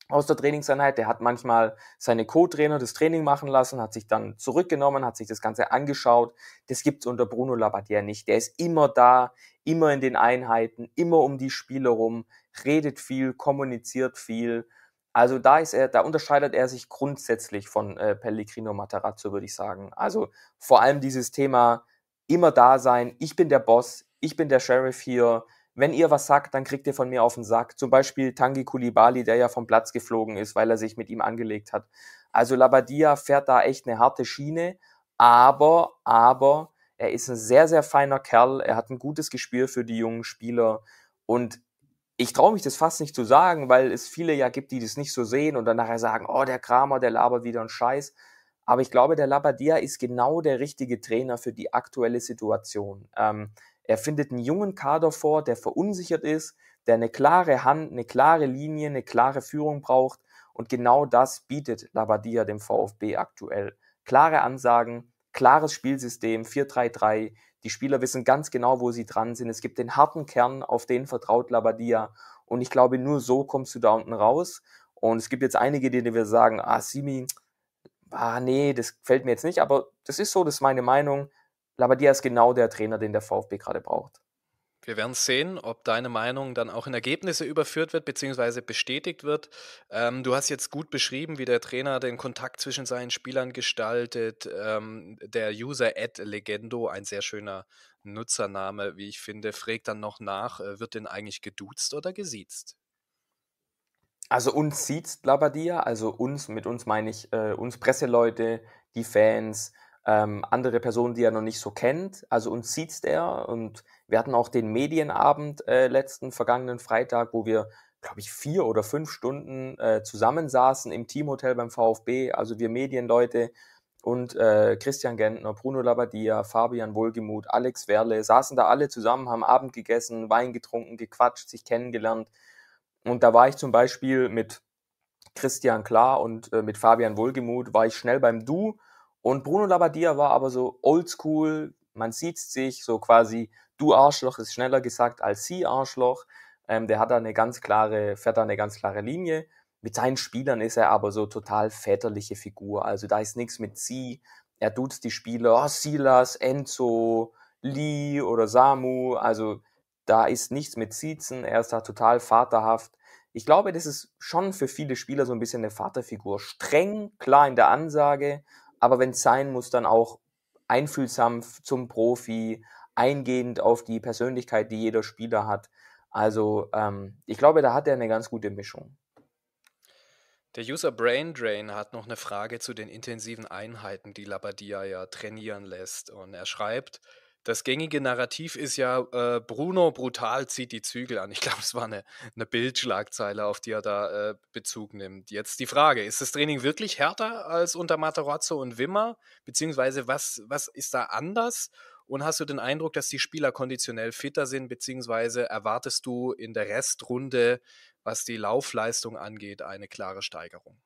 aus der Trainingseinheit. Der hat manchmal seine Co-Trainer das Training machen lassen, hat sich dann zurückgenommen, hat sich das Ganze angeschaut. Das gibt's unter Bruno Labadia nicht. Der ist immer da, immer in den Einheiten, immer um die Spieler rum, redet viel, kommuniziert viel. Also da ist er, da unterscheidet er sich grundsätzlich von äh, Pellegrino Matarazzo, würde ich sagen. Also vor allem dieses Thema immer da sein, ich bin der Boss, ich bin der Sheriff hier. Wenn ihr was sagt, dann kriegt ihr von mir auf den Sack. Zum Beispiel Tangi Kulibali, der ja vom Platz geflogen ist, weil er sich mit ihm angelegt hat. Also Labadia fährt da echt eine harte Schiene, aber, aber er ist ein sehr, sehr feiner Kerl. Er hat ein gutes Gespür für die jungen Spieler und ich traue mich das fast nicht zu sagen, weil es viele ja gibt, die das nicht so sehen und dann nachher sagen, oh, der Kramer, der labert wieder einen Scheiß. Aber ich glaube, der Labadia ist genau der richtige Trainer für die aktuelle Situation. Ähm, er findet einen jungen Kader vor, der verunsichert ist, der eine klare Hand, eine klare Linie, eine klare Führung braucht. Und genau das bietet Labadia dem VfB aktuell. Klare Ansagen, klares Spielsystem, 4-3-3, die Spieler wissen ganz genau, wo sie dran sind. Es gibt den harten Kern, auf den vertraut Labadia. Und ich glaube, nur so kommst du da unten raus. Und es gibt jetzt einige, denen wir sagen, ah, Simi, ah, nee, das gefällt mir jetzt nicht. Aber das ist so, das ist meine Meinung. Labadia ist genau der Trainer, den der VfB gerade braucht. Wir werden sehen, ob deine Meinung dann auch in Ergebnisse überführt wird bzw. bestätigt wird. Ähm, du hast jetzt gut beschrieben, wie der Trainer den Kontakt zwischen seinen Spielern gestaltet. Ähm, der User Legendo, ein sehr schöner Nutzername, wie ich finde, fragt dann noch nach, äh, wird denn eigentlich geduzt oder gesiezt? Also uns sieht Labadia, also uns, mit uns meine ich äh, uns Presseleute, die Fans, ähm, andere Personen, die er noch nicht so kennt. Also uns sieht er und wir hatten auch den Medienabend äh, letzten vergangenen Freitag, wo wir, glaube ich, vier oder fünf Stunden äh, zusammensaßen im Teamhotel beim VfB. Also wir Medienleute und äh, Christian Gentner, Bruno Labbadia, Fabian Wohlgemuth, Alex Werle saßen da alle zusammen, haben Abend gegessen, Wein getrunken, gequatscht, sich kennengelernt. Und da war ich zum Beispiel mit Christian Klar und äh, mit Fabian Wohlgemuth war ich schnell beim Du und Bruno Labbadia war aber so oldschool, man sieht sich, so quasi, du Arschloch ist schneller gesagt als sie Arschloch. Ähm, der hat da eine ganz klare, fährt da eine ganz klare Linie. Mit seinen Spielern ist er aber so total väterliche Figur. Also da ist nichts mit sie. Er duzt die Spieler, oh, Silas, Enzo, Lee oder Samu. Also da ist nichts mit Siezen. Er ist da total vaterhaft. Ich glaube, das ist schon für viele Spieler so ein bisschen eine Vaterfigur. Streng, klar in der Ansage, aber wenn es sein muss, dann auch einfühlsam zum Profi, eingehend auf die Persönlichkeit, die jeder Spieler hat. Also ähm, ich glaube, da hat er eine ganz gute Mischung. Der User Brain Drain hat noch eine Frage zu den intensiven Einheiten, die Labadia ja trainieren lässt. Und er schreibt, das gängige Narrativ ist ja, äh, Bruno brutal zieht die Zügel an. Ich glaube, es war eine, eine Bildschlagzeile, auf die er da äh, Bezug nimmt. Jetzt die Frage, ist das Training wirklich härter als unter Matarazzo und Wimmer? Beziehungsweise was, was ist da anders? Und hast du den Eindruck, dass die Spieler konditionell fitter sind, beziehungsweise erwartest du in der Restrunde, was die Laufleistung angeht, eine klare Steigerung?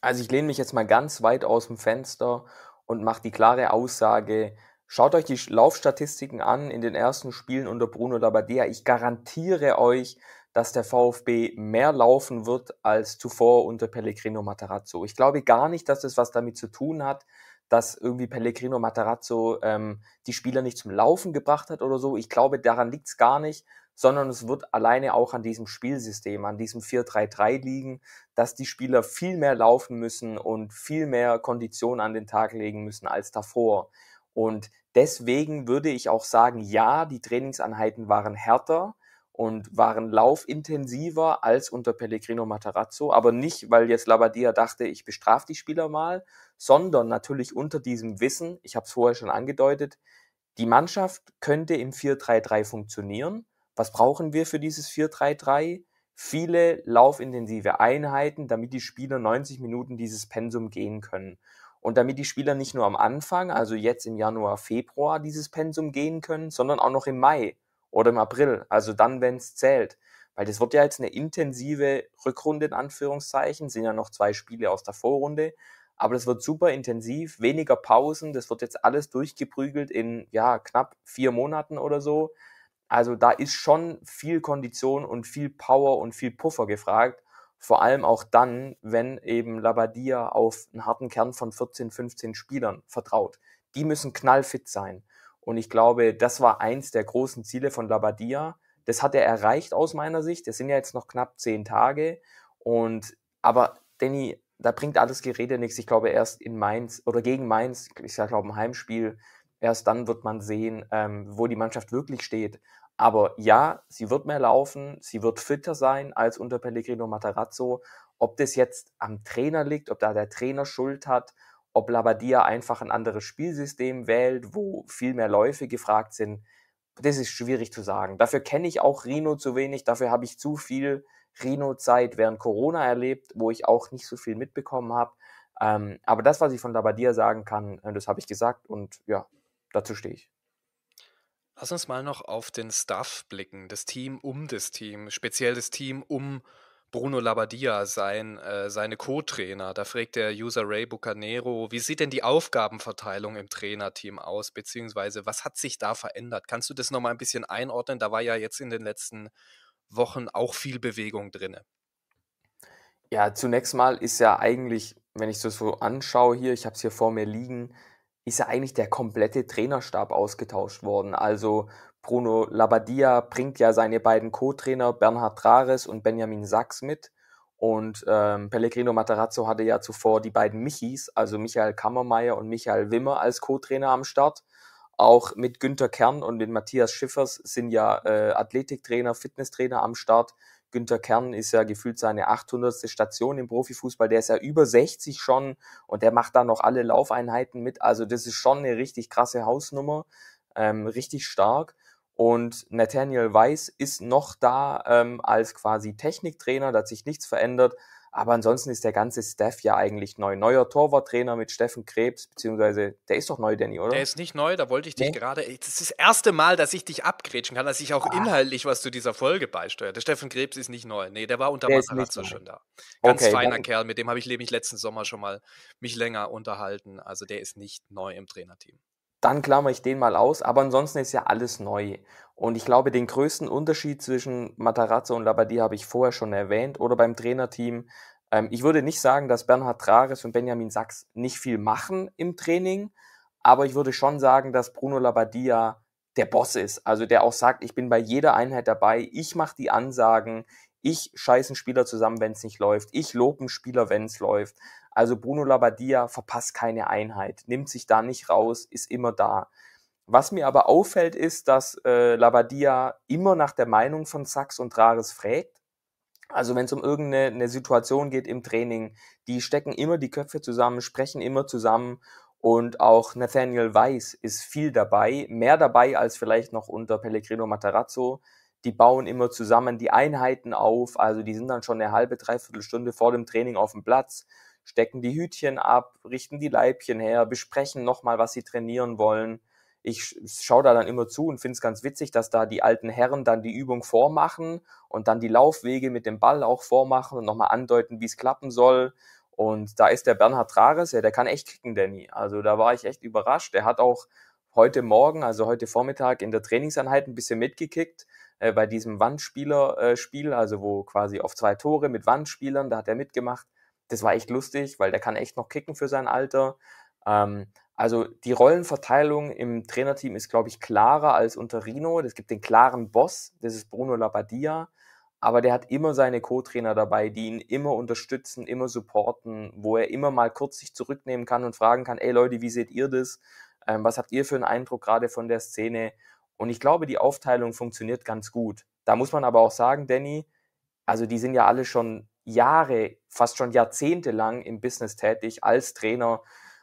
Also ich lehne mich jetzt mal ganz weit aus dem Fenster und mache die klare Aussage, Schaut euch die Laufstatistiken an in den ersten Spielen unter Bruno Labbadia. Ich garantiere euch, dass der VfB mehr laufen wird als zuvor unter Pellegrino Matarazzo. Ich glaube gar nicht, dass das was damit zu tun hat, dass irgendwie Pellegrino Matarazzo ähm, die Spieler nicht zum Laufen gebracht hat oder so. Ich glaube, daran liegt es gar nicht, sondern es wird alleine auch an diesem Spielsystem, an diesem 4-3-3 liegen, dass die Spieler viel mehr laufen müssen und viel mehr Kondition an den Tag legen müssen als davor. Und deswegen würde ich auch sagen, ja, die Trainingseinheiten waren härter und waren laufintensiver als unter Pellegrino Matarazzo, aber nicht, weil jetzt Labadia dachte, ich bestrafe die Spieler mal, sondern natürlich unter diesem Wissen, ich habe es vorher schon angedeutet, die Mannschaft könnte im 4-3-3 funktionieren. Was brauchen wir für dieses 4-3-3? Viele laufintensive Einheiten, damit die Spieler 90 Minuten dieses Pensum gehen können. Und damit die Spieler nicht nur am Anfang, also jetzt im Januar, Februar dieses Pensum gehen können, sondern auch noch im Mai oder im April, also dann, wenn es zählt. Weil das wird ja jetzt eine intensive Rückrunde in Anführungszeichen, sind ja noch zwei Spiele aus der Vorrunde, aber das wird super intensiv, weniger Pausen, das wird jetzt alles durchgeprügelt in ja, knapp vier Monaten oder so. Also da ist schon viel Kondition und viel Power und viel Puffer gefragt. Vor allem auch dann, wenn eben Labadia auf einen harten Kern von 14, 15 Spielern vertraut. Die müssen knallfit sein. Und ich glaube, das war eins der großen Ziele von Labadia. Das hat er erreicht aus meiner Sicht. Es sind ja jetzt noch knapp zehn Tage. Und aber Danny, da bringt alles Gerede nichts. Ich glaube, erst in Mainz oder gegen Mainz, ich glaube, im Heimspiel, erst dann wird man sehen, ähm, wo die Mannschaft wirklich steht. Aber ja, sie wird mehr laufen, sie wird fitter sein als unter Pellegrino Matarazzo. Ob das jetzt am Trainer liegt, ob da der Trainer Schuld hat, ob Labadia einfach ein anderes Spielsystem wählt, wo viel mehr Läufe gefragt sind, das ist schwierig zu sagen. Dafür kenne ich auch Rino zu wenig, dafür habe ich zu viel Rino-Zeit während Corona erlebt, wo ich auch nicht so viel mitbekommen habe. Ähm, aber das, was ich von Labadia sagen kann, äh, das habe ich gesagt und ja, dazu stehe ich. Lass uns mal noch auf den Staff blicken, das Team um das Team, speziell das Team um Bruno Labadia, sein, äh, seine Co-Trainer. Da fragt der User Ray Bucanero, wie sieht denn die Aufgabenverteilung im Trainerteam aus, beziehungsweise was hat sich da verändert? Kannst du das nochmal ein bisschen einordnen? Da war ja jetzt in den letzten Wochen auch viel Bewegung drin. Ja, zunächst mal ist ja eigentlich, wenn ich das so anschaue hier, ich habe es hier vor mir liegen, ist ja eigentlich der komplette Trainerstab ausgetauscht worden. Also Bruno Labadia bringt ja seine beiden Co-Trainer Bernhard Rares und Benjamin Sachs mit. Und ähm, Pellegrino Matarazzo hatte ja zuvor die beiden Michis, also Michael Kammermeier und Michael Wimmer als Co-Trainer am Start. Auch mit Günter Kern und mit Matthias Schiffers sind ja äh, Athletiktrainer, Fitnesstrainer am Start. Günter Kern ist ja gefühlt seine 800. Station im Profifußball. Der ist ja über 60 schon und der macht da noch alle Laufeinheiten mit. Also das ist schon eine richtig krasse Hausnummer, ähm, richtig stark. Und Nathaniel Weiss ist noch da ähm, als quasi Techniktrainer, da hat sich nichts verändert. Aber ansonsten ist der ganze Staff ja eigentlich neu. Neuer Torwarttrainer mit Steffen Krebs, beziehungsweise der ist doch neu, Danny, oder? Der ist nicht neu, da wollte ich dich nee. gerade. Das ist das erste Mal, dass ich dich abgrätschen kann, dass ich auch ah. inhaltlich was zu dieser Folge beisteuere. Der Steffen Krebs ist nicht neu. Nee, der war unter Matarazzo schon da. Ganz okay, feiner Kerl, mit dem habe ich nämlich letzten Sommer schon mal mich länger unterhalten. Also der ist nicht neu im Trainerteam dann klammere ich den mal aus. Aber ansonsten ist ja alles neu. Und ich glaube, den größten Unterschied zwischen Matarazzo und Labadia habe ich vorher schon erwähnt oder beim Trainerteam. Ähm, ich würde nicht sagen, dass Bernhard Trares und Benjamin Sachs nicht viel machen im Training, aber ich würde schon sagen, dass Bruno Labadia der Boss ist. Also der auch sagt, ich bin bei jeder Einheit dabei, ich mache die Ansagen, ich scheiße einen Spieler zusammen, wenn es nicht läuft, ich lobe einen Spieler, wenn es läuft. Also Bruno Labbadia verpasst keine Einheit, nimmt sich da nicht raus, ist immer da. Was mir aber auffällt, ist, dass äh, Labbadia immer nach der Meinung von Sachs und Rares fragt. Also wenn es um irgendeine Situation geht im Training, die stecken immer die Köpfe zusammen, sprechen immer zusammen und auch Nathaniel Weiss ist viel dabei, mehr dabei als vielleicht noch unter Pellegrino Matarazzo. Die bauen immer zusammen die Einheiten auf, also die sind dann schon eine halbe, dreiviertel Stunde vor dem Training auf dem Platz stecken die Hütchen ab, richten die Leibchen her, besprechen nochmal, was sie trainieren wollen. Ich schaue da dann immer zu und finde es ganz witzig, dass da die alten Herren dann die Übung vormachen und dann die Laufwege mit dem Ball auch vormachen und nochmal andeuten, wie es klappen soll. Und da ist der Bernhard Trares, ja, der kann echt kicken, Danny. Also da war ich echt überrascht. Der hat auch heute Morgen, also heute Vormittag in der Trainingseinheit ein bisschen mitgekickt äh, bei diesem Wandspieler-Spiel, äh, also wo quasi auf zwei Tore mit Wandspielern, da hat er mitgemacht das war echt lustig, weil der kann echt noch kicken für sein Alter. Ähm, also die Rollenverteilung im Trainerteam ist, glaube ich, klarer als unter Rino. Es gibt den klaren Boss, das ist Bruno Labbadia, aber der hat immer seine Co-Trainer dabei, die ihn immer unterstützen, immer supporten, wo er immer mal kurz sich zurücknehmen kann und fragen kann, ey Leute, wie seht ihr das? Ähm, was habt ihr für einen Eindruck gerade von der Szene? Und ich glaube, die Aufteilung funktioniert ganz gut. Da muss man aber auch sagen, Danny, also die sind ja alle schon Jahre, fast schon Jahrzehnte lang im Business tätig als Trainer.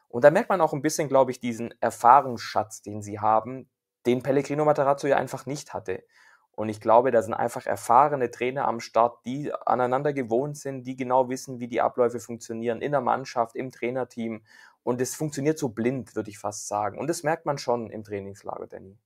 Und da merkt man auch ein bisschen, glaube ich, diesen Erfahrungsschatz, den sie haben, den Pellegrino Materazzo ja einfach nicht hatte. Und ich glaube, da sind einfach erfahrene Trainer am Start, die aneinander gewohnt sind, die genau wissen, wie die Abläufe funktionieren in der Mannschaft, im Trainerteam. Und es funktioniert so blind, würde ich fast sagen. Und das merkt man schon im Trainingslager, Danny.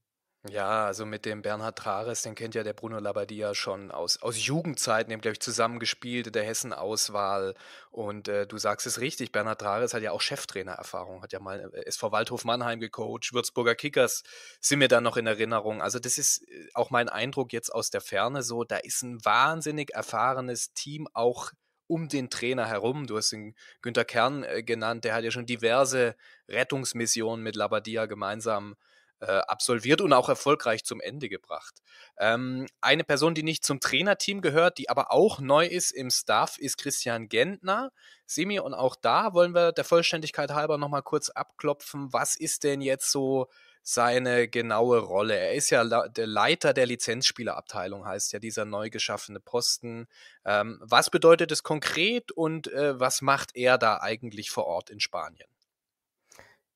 Ja, also mit dem Bernhard Trares, den kennt ja der Bruno Labbadia schon aus, aus Jugendzeiten, dem, glaube ich, zusammengespielt in der Hessen-Auswahl. Und äh, du sagst es richtig, Bernhard Trares hat ja auch Cheftrainererfahrung, hat ja mal äh, SV Waldhof Mannheim gecoacht, Würzburger Kickers sind mir da noch in Erinnerung. Also das ist äh, auch mein Eindruck jetzt aus der Ferne so, da ist ein wahnsinnig erfahrenes Team auch um den Trainer herum. Du hast den Günter Kern äh, genannt, der hat ja schon diverse Rettungsmissionen mit Labadia gemeinsam äh, äh, absolviert und auch erfolgreich zum Ende gebracht. Ähm, eine Person, die nicht zum Trainerteam gehört, die aber auch neu ist im Staff, ist Christian Gentner. Simi, und auch da wollen wir der Vollständigkeit halber nochmal kurz abklopfen. Was ist denn jetzt so seine genaue Rolle. Er ist ja der Leiter der Lizenzspielerabteilung, heißt ja dieser neu geschaffene Posten. Ähm, was bedeutet es konkret und äh, was macht er da eigentlich vor Ort in Spanien?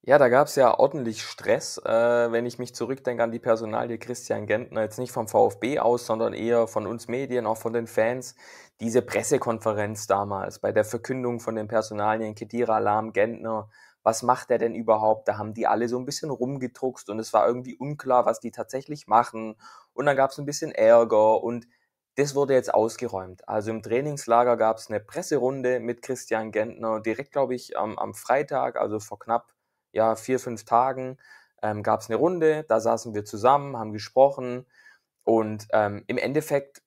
Ja, da gab es ja ordentlich Stress, äh, wenn ich mich zurückdenke an die Personalie Christian Gentner, jetzt nicht vom VfB aus, sondern eher von uns Medien, auch von den Fans. Diese Pressekonferenz damals bei der Verkündung von den Personalien Kedira, Lahm, Gentner, was macht er denn überhaupt? Da haben die alle so ein bisschen rumgedruckst und es war irgendwie unklar, was die tatsächlich machen. Und dann gab es ein bisschen Ärger und das wurde jetzt ausgeräumt. Also im Trainingslager gab es eine Presserunde mit Christian Gentner, direkt, glaube ich, am, am Freitag, also vor knapp ja, vier, fünf Tagen ähm, gab es eine Runde, da saßen wir zusammen, haben gesprochen und ähm, im Endeffekt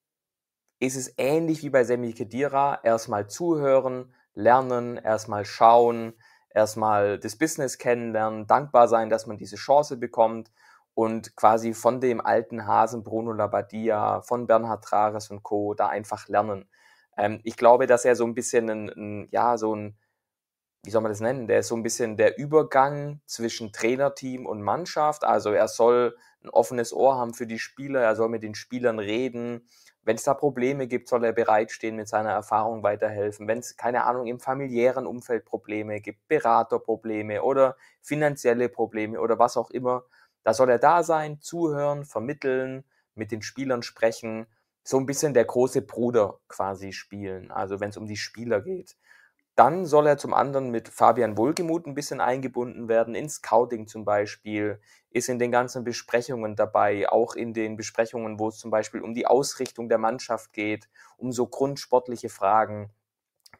ist es ähnlich wie bei Semi Kedira, erstmal zuhören, lernen, erstmal schauen, erstmal das Business kennenlernen, dankbar sein, dass man diese Chance bekommt und quasi von dem alten Hasen Bruno Labbadia, von Bernhard Trares und Co. da einfach lernen. Ähm, ich glaube, dass er so ein bisschen ein, ein ja, so ein wie soll man das nennen? Der ist so ein bisschen der Übergang zwischen Trainerteam und Mannschaft. Also er soll ein offenes Ohr haben für die Spieler, er soll mit den Spielern reden. Wenn es da Probleme gibt, soll er bereitstehen, mit seiner Erfahrung weiterhelfen. Wenn es, keine Ahnung, im familiären Umfeld Probleme gibt, Beraterprobleme oder finanzielle Probleme oder was auch immer, da soll er da sein, zuhören, vermitteln, mit den Spielern sprechen, so ein bisschen der große Bruder quasi spielen, also wenn es um die Spieler geht. Dann soll er zum anderen mit Fabian Wohlgemuth ein bisschen eingebunden werden, in Scouting zum Beispiel, ist in den ganzen Besprechungen dabei, auch in den Besprechungen, wo es zum Beispiel um die Ausrichtung der Mannschaft geht, um so grundsportliche Fragen.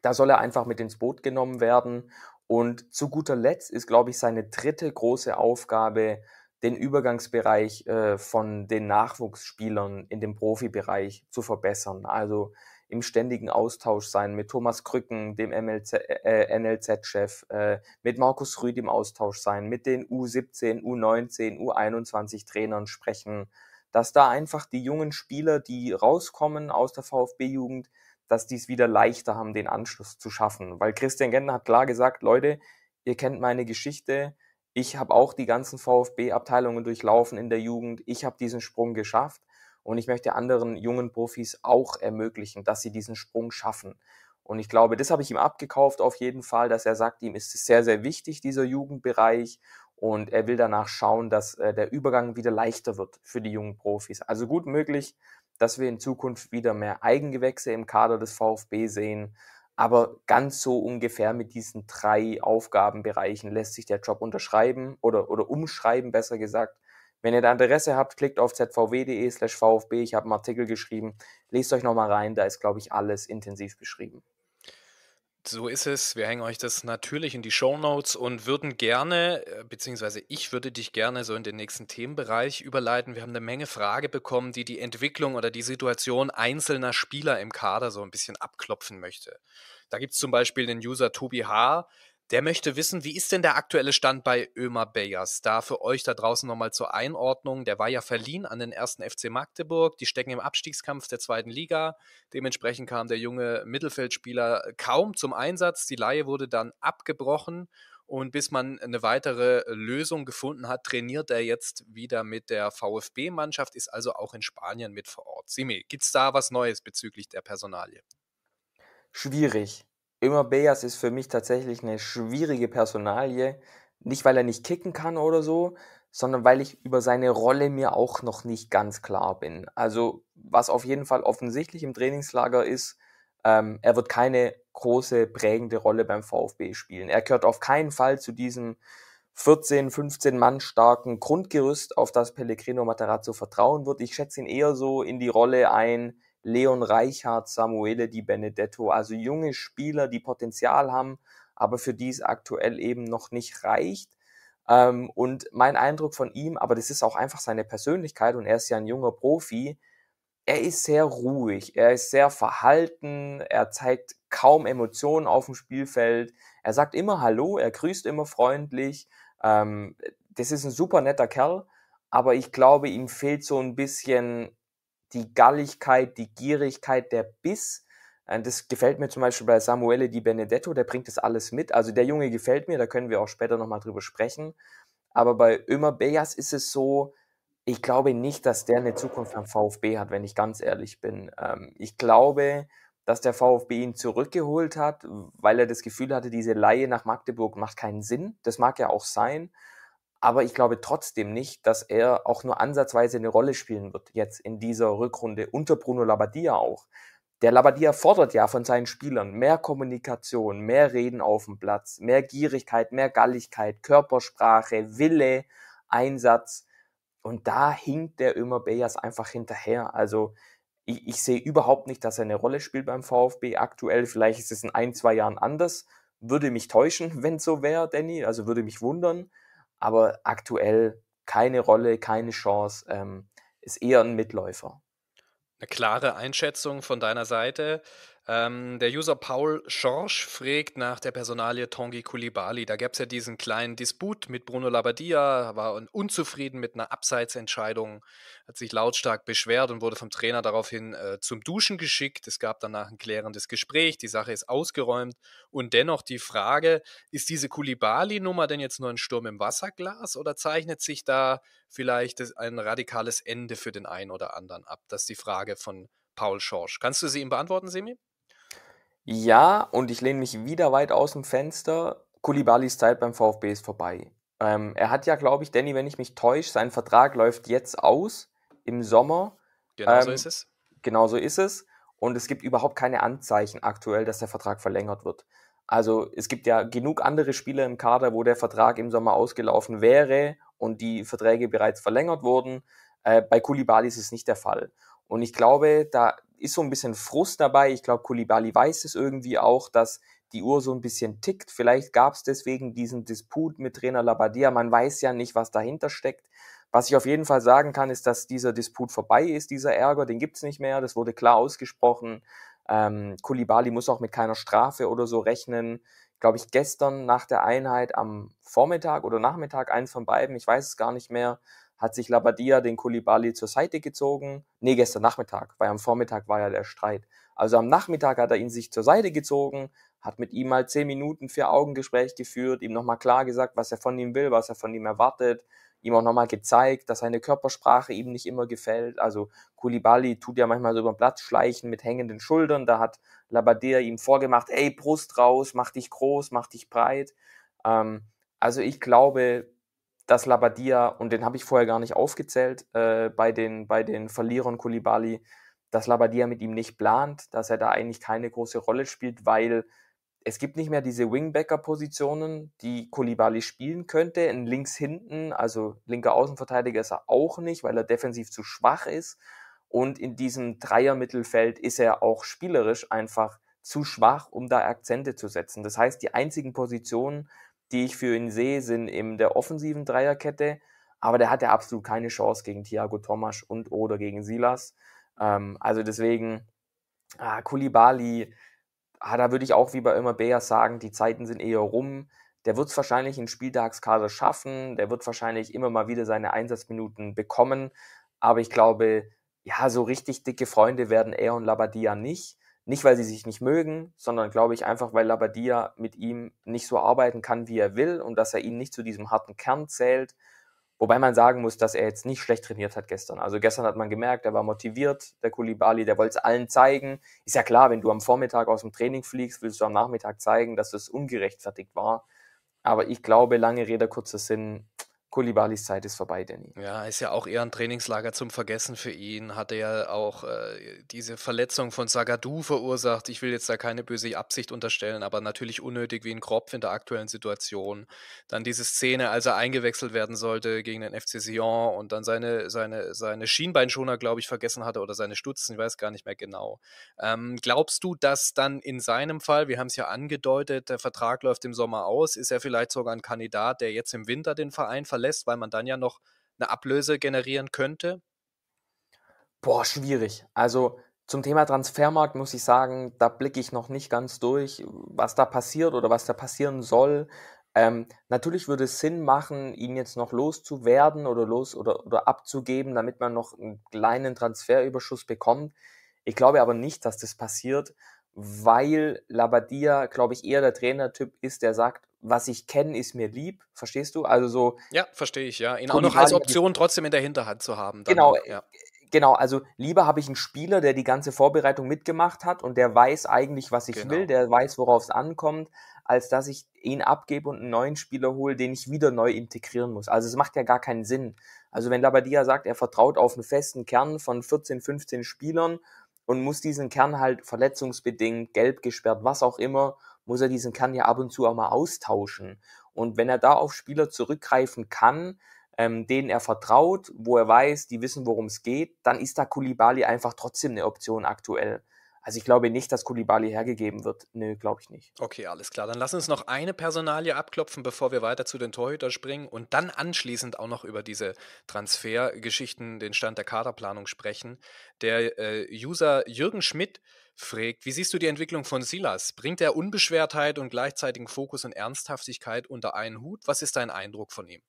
Da soll er einfach mit ins Boot genommen werden. Und zu guter Letzt ist, glaube ich, seine dritte große Aufgabe, den Übergangsbereich äh, von den Nachwuchsspielern in den Profibereich zu verbessern. Also im ständigen Austausch sein, mit Thomas Krücken, dem MLZ, äh, NLZ-Chef, äh, mit Markus Rüd im Austausch sein, mit den U17, U19, U21-Trainern sprechen, dass da einfach die jungen Spieler, die rauskommen aus der VfB-Jugend, dass die es wieder leichter haben, den Anschluss zu schaffen. Weil Christian Gentner hat klar gesagt, Leute, ihr kennt meine Geschichte, ich habe auch die ganzen VfB-Abteilungen durchlaufen in der Jugend, ich habe diesen Sprung geschafft und ich möchte anderen jungen Profis auch ermöglichen, dass sie diesen Sprung schaffen. Und ich glaube, das habe ich ihm abgekauft auf jeden Fall, dass er sagt, ihm ist es sehr, sehr wichtig, dieser Jugendbereich. Und er will danach schauen, dass äh, der Übergang wieder leichter wird für die jungen Profis. Also gut möglich, dass wir in Zukunft wieder mehr Eigengewächse im Kader des VfB sehen. Aber ganz so ungefähr mit diesen drei Aufgabenbereichen lässt sich der Job unterschreiben oder, oder umschreiben, besser gesagt. Wenn ihr da Interesse habt, klickt auf zvw.de slash VfB. Ich habe einen Artikel geschrieben. Lest euch nochmal rein, da ist, glaube ich, alles intensiv beschrieben. So ist es. Wir hängen euch das natürlich in die Show Notes und würden gerne, äh, beziehungsweise ich würde dich gerne so in den nächsten Themenbereich überleiten. Wir haben eine Menge Frage bekommen, die die Entwicklung oder die Situation einzelner Spieler im Kader so ein bisschen abklopfen möchte. Da gibt es zum Beispiel den User Tobi H., der möchte wissen, wie ist denn der aktuelle Stand bei Ömer Beyers? Da für euch da draußen nochmal zur Einordnung. Der war ja verliehen an den ersten FC Magdeburg. Die stecken im Abstiegskampf der zweiten Liga. Dementsprechend kam der junge Mittelfeldspieler kaum zum Einsatz. Die Laie wurde dann abgebrochen. Und bis man eine weitere Lösung gefunden hat, trainiert er jetzt wieder mit der VfB-Mannschaft, ist also auch in Spanien mit vor Ort. Simi, gibt es da was Neues bezüglich der Personalie? Schwierig. Immer Beas ist für mich tatsächlich eine schwierige Personalie. Nicht, weil er nicht kicken kann oder so, sondern weil ich über seine Rolle mir auch noch nicht ganz klar bin. Also, was auf jeden Fall offensichtlich im Trainingslager ist, ähm, er wird keine große prägende Rolle beim VfB spielen. Er gehört auf keinen Fall zu diesem 14, 15 Mann starken Grundgerüst, auf das Pellegrino Materazzo vertrauen wird. Ich schätze ihn eher so in die Rolle ein, Leon Reichhardt, Samuele Di Benedetto, also junge Spieler, die Potenzial haben, aber für die es aktuell eben noch nicht reicht. Ähm, und mein Eindruck von ihm, aber das ist auch einfach seine Persönlichkeit und er ist ja ein junger Profi, er ist sehr ruhig, er ist sehr verhalten, er zeigt kaum Emotionen auf dem Spielfeld, er sagt immer Hallo, er grüßt immer freundlich. Ähm, das ist ein super netter Kerl, aber ich glaube, ihm fehlt so ein bisschen die Galligkeit, die Gierigkeit, der Biss. Äh, das gefällt mir zum Beispiel bei Samuele Di Benedetto, der bringt das alles mit. Also der Junge gefällt mir, da können wir auch später nochmal drüber sprechen. Aber bei Ömer Beyers ist es so, ich glaube nicht, dass der eine Zukunft am VfB hat, wenn ich ganz ehrlich bin. Ähm, ich glaube, dass der VfB ihn zurückgeholt hat, weil er das Gefühl hatte, diese Laie nach Magdeburg macht keinen Sinn. Das mag ja auch sein. Aber ich glaube trotzdem nicht, dass er auch nur ansatzweise eine Rolle spielen wird, jetzt in dieser Rückrunde unter Bruno Labbadia auch. Der Labadia fordert ja von seinen Spielern mehr Kommunikation, mehr Reden auf dem Platz, mehr Gierigkeit, mehr Galligkeit, Körpersprache, Wille, Einsatz. Und da hinkt der Ömer Beyers einfach hinterher. Also ich, ich, sehe überhaupt nicht, dass er eine Rolle spielt beim VfB aktuell. Vielleicht ist es in ein, zwei Jahren anders. Würde mich täuschen, wenn es so wäre, Danny. Also würde mich wundern aber aktuell keine Rolle, keine Chance, ähm, ist eher ein Mitläufer. Eine klare Einschätzung von deiner Seite. Ähm, der User Paul Schorsch fragt nach der Personalie Tongi Kulibali. Da gab es ja diesen kleinen Disput mit Bruno Labbadia, war unzufrieden mit einer Abseitsentscheidung, hat sich lautstark beschwert und wurde vom Trainer daraufhin äh, zum Duschen geschickt. Es gab danach ein klärendes Gespräch, die Sache ist ausgeräumt. Und dennoch die Frage, ist diese Kulibali-Nummer denn jetzt nur ein Sturm im Wasserglas oder zeichnet sich da vielleicht ein radikales Ende für den einen oder anderen ab? Das ist die Frage von Paul Schorsch. Kannst du sie ihm beantworten, Semi? Ja, und ich lehne mich wieder weit aus dem Fenster. Kulibalis Zeit beim VfB ist vorbei. Ähm, er hat ja, glaube ich, Danny, wenn ich mich täusche, sein Vertrag läuft jetzt aus im Sommer. Genau ähm, so ist es. Genau so ist es. Und es gibt überhaupt keine Anzeichen aktuell, dass der Vertrag verlängert wird. Also es gibt ja genug andere Spieler im Kader, wo der Vertrag im Sommer ausgelaufen wäre und die Verträge bereits verlängert wurden. Äh, bei Kulibalis ist es nicht der Fall. Und ich glaube, da ist so ein bisschen Frust dabei. Ich glaube, Kulibali weiß es irgendwie auch, dass die Uhr so ein bisschen tickt. Vielleicht gab es deswegen diesen Disput mit Trainer Labadia. Man weiß ja nicht, was dahinter steckt. Was ich auf jeden Fall sagen kann, ist, dass dieser Disput vorbei ist, dieser Ärger. Den gibt es nicht mehr. Das wurde klar ausgesprochen. Ähm, Kulibali muss auch mit keiner Strafe oder so rechnen. Glaube ich, gestern nach der Einheit am Vormittag oder Nachmittag, eins von beiden, ich weiß es gar nicht mehr, hat sich Labadia den Kulibali zur Seite gezogen. Nee, gestern Nachmittag, weil am Vormittag war ja der Streit. Also am Nachmittag hat er ihn sich zur Seite gezogen, hat mit ihm mal zehn Minuten vier Augengespräch geführt, ihm nochmal klar gesagt, was er von ihm will, was er von ihm erwartet, ihm auch nochmal gezeigt, dass seine Körpersprache ihm nicht immer gefällt. Also Kulibali tut ja manchmal so über den Platz schleichen mit hängenden Schultern. Da hat Labadia ihm vorgemacht, ey, Brust raus, mach dich groß, mach dich breit. Ähm, also ich glaube, dass Labadia, und den habe ich vorher gar nicht aufgezählt, äh, bei, den, bei den Verlierern Kulibali, dass Labadia mit ihm nicht plant, dass er da eigentlich keine große Rolle spielt, weil es gibt nicht mehr diese Wingbacker-Positionen, die Kulibali spielen könnte. In links hinten, also linker Außenverteidiger ist er auch nicht, weil er defensiv zu schwach ist. Und in diesem Dreier-Mittelfeld ist er auch spielerisch einfach zu schwach, um da Akzente zu setzen. Das heißt, die einzigen Positionen, die ich für ihn sehe, sind in der offensiven Dreierkette. Aber der hat ja absolut keine Chance gegen Thiago Thomas und oder gegen Silas. Ähm, also deswegen, ah, Kulibali, ah, da würde ich auch wie bei immer Bea sagen, die Zeiten sind eher rum. Der wird es wahrscheinlich in Spieltagskader schaffen. Der wird wahrscheinlich immer mal wieder seine Einsatzminuten bekommen. Aber ich glaube, ja, so richtig dicke Freunde werden er und Labadia nicht. Nicht, weil sie sich nicht mögen, sondern glaube ich einfach, weil Labadia mit ihm nicht so arbeiten kann, wie er will und dass er ihn nicht zu diesem harten Kern zählt. Wobei man sagen muss, dass er jetzt nicht schlecht trainiert hat gestern. Also gestern hat man gemerkt, er war motiviert, der Kulibali, der wollte es allen zeigen. Ist ja klar, wenn du am Vormittag aus dem Training fliegst, willst du am Nachmittag zeigen, dass es ungerechtfertigt war. Aber ich glaube, lange Rede, kurzer Sinn, Kolibalis Zeit ist vorbei, Danny. Ja, ist ja auch eher ein Trainingslager zum Vergessen für ihn. Hatte ja auch äh, diese Verletzung von Sagadu verursacht. Ich will jetzt da keine böse Absicht unterstellen, aber natürlich unnötig wie ein Kropf in der aktuellen Situation. Dann diese Szene, als er eingewechselt werden sollte gegen den FC Sion und dann seine, seine, seine Schienbeinschoner, glaube ich, vergessen hatte oder seine Stutzen, ich weiß gar nicht mehr genau. Ähm, glaubst du, dass dann in seinem Fall, wir haben es ja angedeutet, der Vertrag läuft im Sommer aus, ist er vielleicht sogar ein Kandidat, der jetzt im Winter den Verein verlässt? verlässt, weil man dann ja noch eine Ablöse generieren könnte? Boah, schwierig. Also zum Thema Transfermarkt muss ich sagen, da blicke ich noch nicht ganz durch, was da passiert oder was da passieren soll. Ähm, natürlich würde es Sinn machen, ihn jetzt noch loszuwerden oder los oder, oder abzugeben, damit man noch einen kleinen Transferüberschuss bekommt. Ich glaube aber nicht, dass das passiert, weil Labadia, glaube ich, eher der Trainertyp ist, der sagt, was ich kenne, ist mir lieb. Verstehst du? Also so. Ja, verstehe ich, ja. Ihn auch noch als Option trotzdem in der Hinterhand zu haben. Dann, genau, äh, ja. genau. Also lieber habe ich einen Spieler, der die ganze Vorbereitung mitgemacht hat und der weiß eigentlich, was ich genau. will, der weiß, worauf es ankommt, als dass ich ihn abgebe und einen neuen Spieler hole, den ich wieder neu integrieren muss. Also es macht ja gar keinen Sinn. Also wenn Labadia sagt, er vertraut auf einen festen Kern von 14, 15 Spielern und muss diesen Kern halt verletzungsbedingt, gelb gesperrt, was auch immer, muss er diesen Kern ja ab und zu auch mal austauschen. Und wenn er da auf Spieler zurückgreifen kann, ähm, denen er vertraut, wo er weiß, die wissen, worum es geht, dann ist da Kulibali einfach trotzdem eine Option aktuell. Also ich glaube nicht, dass Kulibali hergegeben wird. Nö, glaube ich nicht. Okay, alles klar. Dann lass uns noch eine Personalie abklopfen, bevor wir weiter zu den Torhütern springen und dann anschließend auch noch über diese Transfergeschichten, den Stand der Kaderplanung sprechen. Der äh, User Jürgen Schmidt fragt, wie siehst du die Entwicklung von Silas? Bringt er Unbeschwertheit und gleichzeitigen Fokus und Ernsthaftigkeit unter einen Hut? Was ist dein Eindruck von ihm?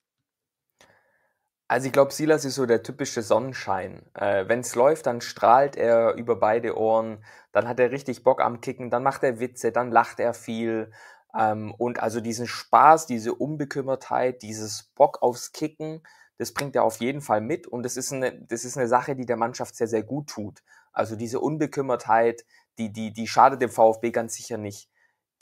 Also ich glaube, Silas ist so der typische Sonnenschein. Äh, Wenn es läuft, dann strahlt er über beide Ohren, dann hat er richtig Bock am Kicken, dann macht er Witze, dann lacht er viel. Ähm, und also diesen Spaß, diese Unbekümmertheit, dieses Bock aufs Kicken, das bringt er auf jeden Fall mit. Und das ist eine, das ist eine Sache, die der Mannschaft sehr, sehr gut tut. Also diese Unbekümmertheit, die, die, die schadet dem VfB ganz sicher nicht.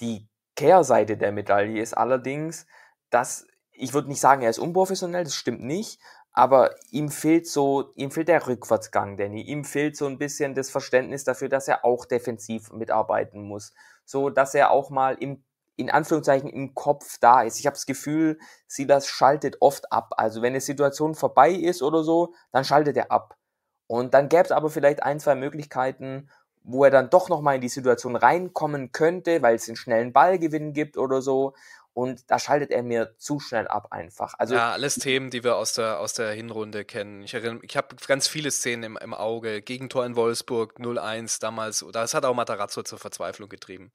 Die Kehrseite der Medaille ist allerdings, dass ich würde nicht sagen, er ist unprofessionell, das stimmt nicht, aber ihm fehlt so, ihm fehlt der Rückwärtsgang, Danny. Ihm fehlt so ein bisschen das Verständnis dafür, dass er auch defensiv mitarbeiten muss. So, dass er auch mal im, in Anführungszeichen im Kopf da ist. Ich habe das Gefühl, Silas schaltet oft ab. Also wenn eine Situation vorbei ist oder so, dann schaltet er ab. Und dann gäbe es aber vielleicht ein, zwei Möglichkeiten, wo er dann doch nochmal in die Situation reinkommen könnte, weil es einen schnellen Ballgewinn gibt oder so. Und da schaltet er mir zu schnell ab einfach. Also, ja, alles Themen, die wir aus der, aus der Hinrunde kennen. Ich, ich habe ganz viele Szenen im, im Auge. Gegentor in Wolfsburg 0-1 damals. Das hat auch Matarazzo zur Verzweiflung getrieben.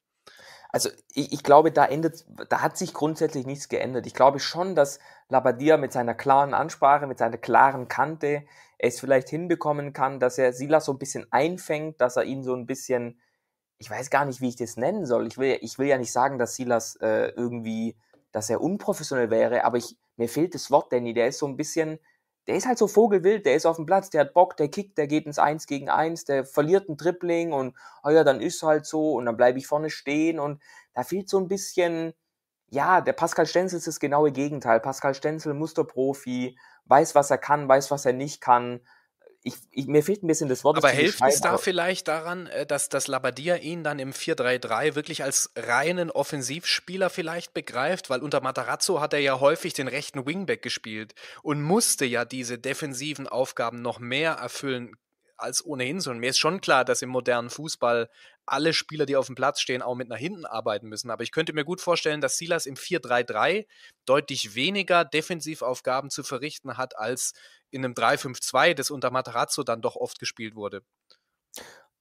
Also ich, ich, glaube, da endet, da hat sich grundsätzlich nichts geändert. Ich glaube schon, dass Labadia mit seiner klaren Ansprache, mit seiner klaren Kante, es vielleicht hinbekommen kann, dass er Silas so ein bisschen einfängt, dass er ihn so ein bisschen, ich weiß gar nicht, wie ich das nennen soll. Ich will, ich will ja nicht sagen, dass Silas äh, irgendwie, dass er unprofessionell wäre, aber ich, mir fehlt das Wort, Danny. Der ist so ein bisschen, der ist halt so vogelwild, der ist auf dem Platz, der hat Bock, der kickt, der geht ins Eins gegen Eins, der verliert ein Dribbling und, oh ja, dann ist halt so und dann bleibe ich vorne stehen und da fehlt so ein bisschen, ja, der Pascal Stenzel ist das genaue Gegenteil. Pascal Stenzel, Musterprofi, weiß, was er kann, weiß, was er nicht kann. Ich, ich, mir fehlt ein bisschen das Wort. Aber hilft es da vielleicht daran, äh, dass, dass Labadia ihn dann im 4-3-3 wirklich als reinen Offensivspieler vielleicht begreift? Weil unter Matarazzo hat er ja häufig den rechten Wingback gespielt und musste ja diese defensiven Aufgaben noch mehr erfüllen als ohnehin Und mir ist schon klar, dass im modernen Fußball alle Spieler, die auf dem Platz stehen, auch mit nach hinten arbeiten müssen. Aber ich könnte mir gut vorstellen, dass Silas im 4-3-3 deutlich weniger Defensivaufgaben zu verrichten hat als in einem 3-5-2, das unter Matarazzo dann doch oft gespielt wurde.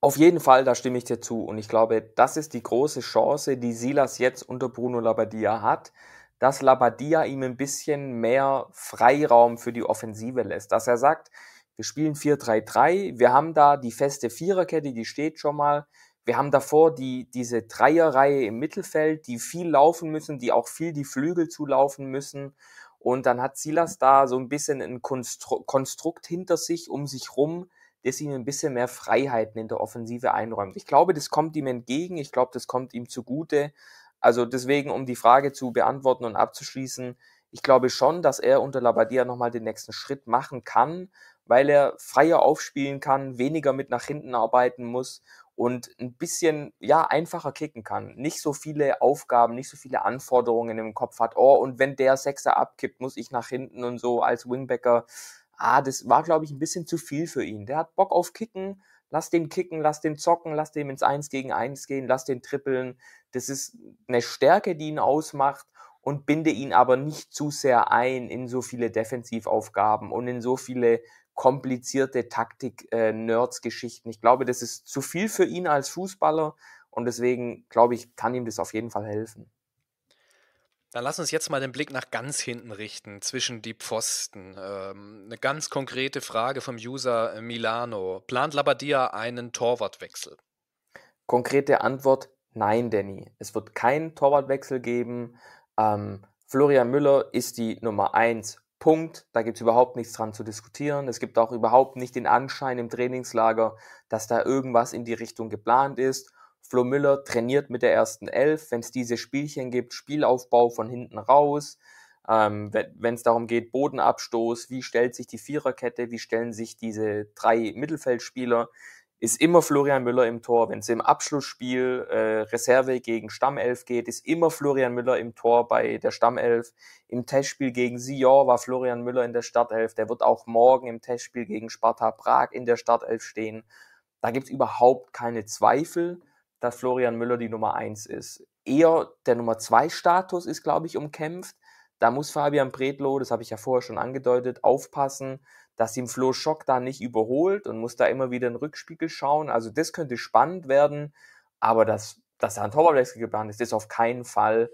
Auf jeden Fall, da stimme ich dir zu. Und ich glaube, das ist die große Chance, die Silas jetzt unter Bruno Labbadia hat, dass Labbadia ihm ein bisschen mehr Freiraum für die Offensive lässt. Dass er sagt, wir spielen 4-3-3, wir haben da die feste Viererkette, die steht schon mal. Wir haben davor die, diese Dreierreihe im Mittelfeld, die viel laufen müssen, die auch viel die Flügel zulaufen müssen. Und dann hat Silas da so ein bisschen ein Konstru Konstrukt hinter sich, um sich rum, das ihm ein bisschen mehr Freiheiten in der Offensive einräumt. Ich glaube, das kommt ihm entgegen. Ich glaube, das kommt ihm zugute. Also deswegen, um die Frage zu beantworten und abzuschließen, ich glaube schon, dass er unter Labadia nochmal den nächsten Schritt machen kann, weil er freier aufspielen kann, weniger mit nach hinten arbeiten muss und ein bisschen ja einfacher kicken kann, nicht so viele Aufgaben, nicht so viele Anforderungen im Kopf hat. Oh, und wenn der Sechser abkippt, muss ich nach hinten und so als Wingbacker. Ah, das war glaube ich ein bisschen zu viel für ihn. Der hat Bock auf Kicken, lass den kicken, lass den zocken, lass den ins Eins gegen Eins gehen, lass den trippeln. Das ist eine Stärke, die ihn ausmacht und binde ihn aber nicht zu sehr ein in so viele Defensivaufgaben und in so viele komplizierte Taktik-Nerds-Geschichten. Äh, ich glaube, das ist zu viel für ihn als Fußballer und deswegen glaube ich, kann ihm das auf jeden Fall helfen. Dann lass uns jetzt mal den Blick nach ganz hinten richten, zwischen die Pfosten. Ähm, eine ganz konkrete Frage vom User Milano. Plant Labadia einen Torwartwechsel? Konkrete Antwort: Nein, Danny. Es wird keinen Torwartwechsel geben. Ähm, Florian Müller ist die Nummer 1 Punkt. Da gibt es überhaupt nichts dran zu diskutieren. Es gibt auch überhaupt nicht den Anschein im Trainingslager, dass da irgendwas in die Richtung geplant ist. Flo Müller trainiert mit der ersten Elf, wenn es diese Spielchen gibt, Spielaufbau von hinten raus, ähm, wenn es darum geht, Bodenabstoß, wie stellt sich die Viererkette, wie stellen sich diese drei Mittelfeldspieler, ist immer Florian Müller im Tor. Wenn es im Abschlussspiel äh, Reserve gegen Stammelf geht, ist immer Florian Müller im Tor bei der Stammelf. Im Testspiel gegen Sion war Florian Müller in der Startelf. Der wird auch morgen im Testspiel gegen Sparta Prag in der Startelf stehen. Da gibt's überhaupt keine Zweifel, dass Florian Müller die Nummer eins ist. Eher der Nummer zwei Status ist, glaube ich, umkämpft. Da muss Fabian Bredlow, das habe ich ja vorher schon angedeutet, aufpassen, dass ihm Flo Schock da nicht überholt und muss da immer wieder in den Rückspiegel schauen. Also das könnte spannend werden, aber dass, dass da ein Torwartwechsel geplant ist, ist auf keinen Fall.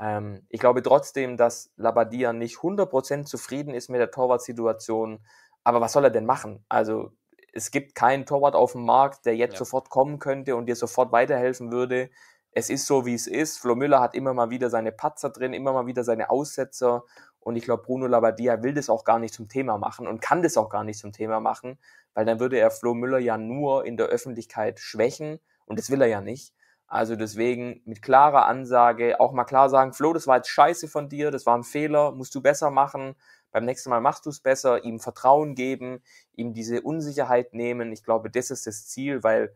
Ähm, ich glaube trotzdem, dass Labadia nicht 100% zufrieden ist mit der Torwartsituation. Aber was soll er denn machen? Also es gibt keinen Torwart auf dem Markt, der jetzt ja. sofort kommen könnte und dir sofort weiterhelfen würde es ist so, wie es ist. Flo Müller hat immer mal wieder seine Patzer drin, immer mal wieder seine Aussetzer. Und ich glaube, Bruno Labbadia will das auch gar nicht zum Thema machen und kann das auch gar nicht zum Thema machen, weil dann würde er Flo Müller ja nur in der Öffentlichkeit schwächen und das will er ja nicht. Also deswegen mit klarer Ansage auch mal klar sagen, Flo, das war jetzt scheiße von dir, das war ein Fehler, musst du besser machen, beim nächsten Mal machst du es besser, ihm Vertrauen geben, ihm diese Unsicherheit nehmen. Ich glaube, das ist das Ziel, weil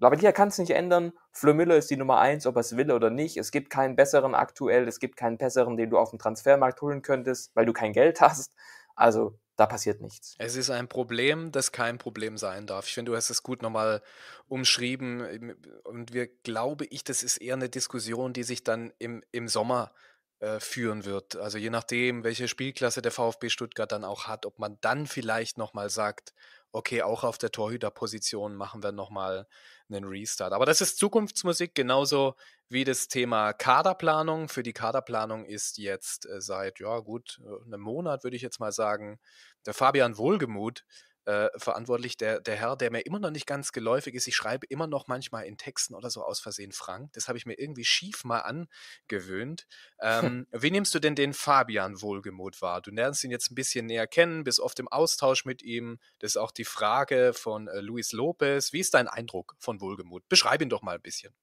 Labadia kann es nicht ändern. Flo Müller ist die Nummer eins, ob er es will oder nicht. Es gibt keinen besseren aktuell, es gibt keinen besseren, den du auf dem Transfermarkt holen könntest, weil du kein Geld hast. Also da passiert nichts. Es ist ein Problem, das kein Problem sein darf. Ich finde, du hast es gut nochmal umschrieben. Ähm, und wir glaube ich, das ist eher eine Diskussion, die sich dann im, im Sommer äh, führen wird. Also je nachdem, welche Spielklasse der VfB Stuttgart dann auch hat, ob man dann vielleicht nochmal sagt, okay, auch auf der Torhüterposition machen wir nochmal einen Restart. Aber das ist Zukunftsmusik, genauso wie das Thema Kaderplanung. Für die Kaderplanung ist jetzt äh, seit, ja gut, äh, einem Monat würde ich jetzt mal sagen, der Fabian Wohlgemuth äh, verantwortlich. Der, der Herr, der mir immer noch nicht ganz geläufig ist, ich schreibe immer noch manchmal in Texten oder so aus Versehen Frank. Das habe ich mir irgendwie schief mal angewöhnt. Ähm, wie nimmst du denn den Fabian Wohlgemut wahr? Du lernst ihn jetzt ein bisschen näher kennen, bist oft im Austausch mit ihm. Das ist auch die Frage von äh, Luis Lopez. Wie ist dein Eindruck von Wohlgemut? Beschreib ihn doch mal ein bisschen.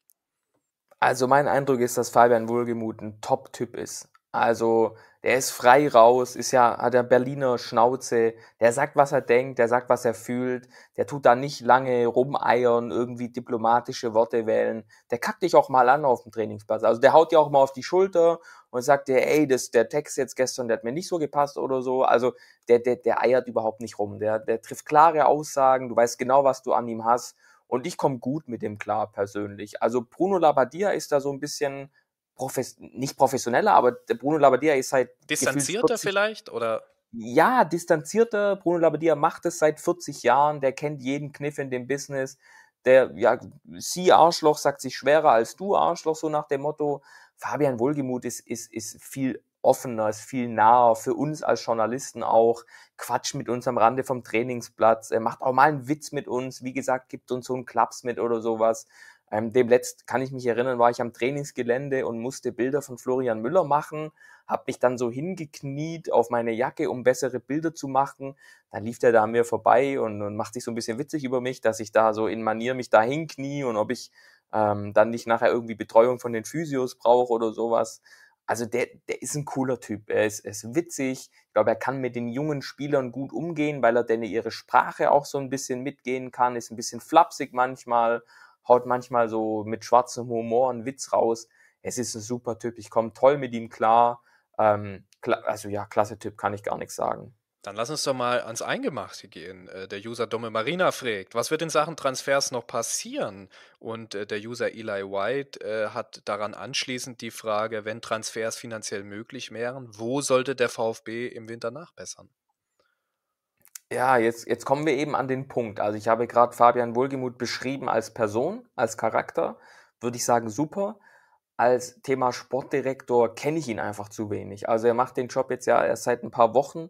Also mein Eindruck ist, dass Fabian Wohlgemut ein Top-Typ ist. Also der ist frei raus, ist ja, hat der Berliner Schnauze, der sagt, was er denkt, der sagt, was er fühlt, der tut da nicht lange rumeiern, irgendwie diplomatische Worte wählen, der kackt dich auch mal an auf dem Trainingsplatz. Also der haut dir auch mal auf die Schulter und sagt dir, ey, das, der Text jetzt gestern, der hat mir nicht so gepasst oder so. Also der, der, der eiert überhaupt nicht rum. Der, der trifft klare Aussagen, du weißt genau, was du an ihm hast. Und ich komme gut mit dem klar persönlich. Also Bruno Labbadia ist da so ein bisschen profes nicht professioneller, aber der Bruno Labbadia ist halt. Distanzierter vielleicht? Oder? Ja, distanzierter. Bruno Labbadia macht es seit 40 Jahren, der kennt jeden Kniff in dem Business. Der, ja, sie Arschloch sagt sich schwerer als du Arschloch, so nach dem Motto. Fabian Wohlgemuth ist, ist, ist viel offener, ist viel naher für uns als Journalisten auch, Quatsch mit uns am Rande vom Trainingsplatz, er macht auch mal einen Witz mit uns, wie gesagt, gibt uns so einen Klaps mit oder sowas. Ähm, dem letzt kann ich mich erinnern, war ich am Trainingsgelände und musste Bilder von Florian Müller machen, habe mich dann so hingekniet auf meine Jacke, um bessere Bilder zu machen. Dann lief der da an mir vorbei und, und macht sich so ein bisschen witzig über mich, dass ich da so in Manier mich da hinknie und ob ich ähm, dann nicht nachher irgendwie Betreuung von den Physios brauche oder sowas. Also der, der ist ein cooler Typ. Er ist, ist witzig. Ich glaube, er kann mit den jungen Spielern gut umgehen, weil er denn ihre Sprache auch so ein bisschen mitgehen kann. Ist ein bisschen flapsig manchmal haut manchmal so mit schwarzem Humor einen Witz raus. Es ist ein super Typ, ich komme toll mit ihm klar. Ähm, kla also ja, klasse Typ, kann ich gar nichts sagen. Dann lass uns doch mal ans Eingemachte gehen. Äh, der User Dumme Marina fragt, was wird in Sachen Transfers noch passieren? Und äh, der User Eli White äh, hat daran anschließend die Frage, wenn Transfers finanziell möglich wären, wo sollte der VfB im Winter nachbessern? Ja, jetzt, jetzt kommen wir eben an den Punkt. Also ich habe gerade Fabian Wohlgemuth beschrieben als Person, als Charakter, würde ich sagen, super. Als Thema Sportdirektor kenne ich ihn einfach zu wenig. Also er macht den Job jetzt ja erst seit ein paar Wochen.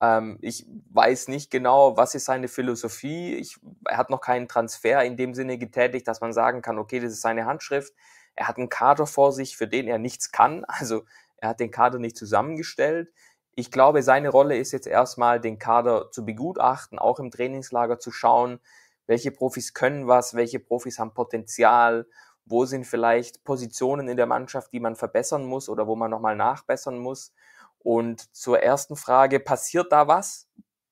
Ähm, ich weiß nicht genau, was ist seine Philosophie. Ich, er hat noch keinen Transfer in dem Sinne getätigt, dass man sagen kann, okay, das ist seine Handschrift. Er hat einen Kader vor sich, für den er nichts kann. Also er hat den Kader nicht zusammengestellt ich glaube, seine Rolle ist jetzt erstmal, den Kader zu begutachten, auch im Trainingslager zu schauen, welche Profis können was, welche Profis haben Potenzial, wo sind vielleicht Positionen in der Mannschaft, die man verbessern muss oder wo man nochmal nachbessern muss. Und zur ersten Frage, passiert da was?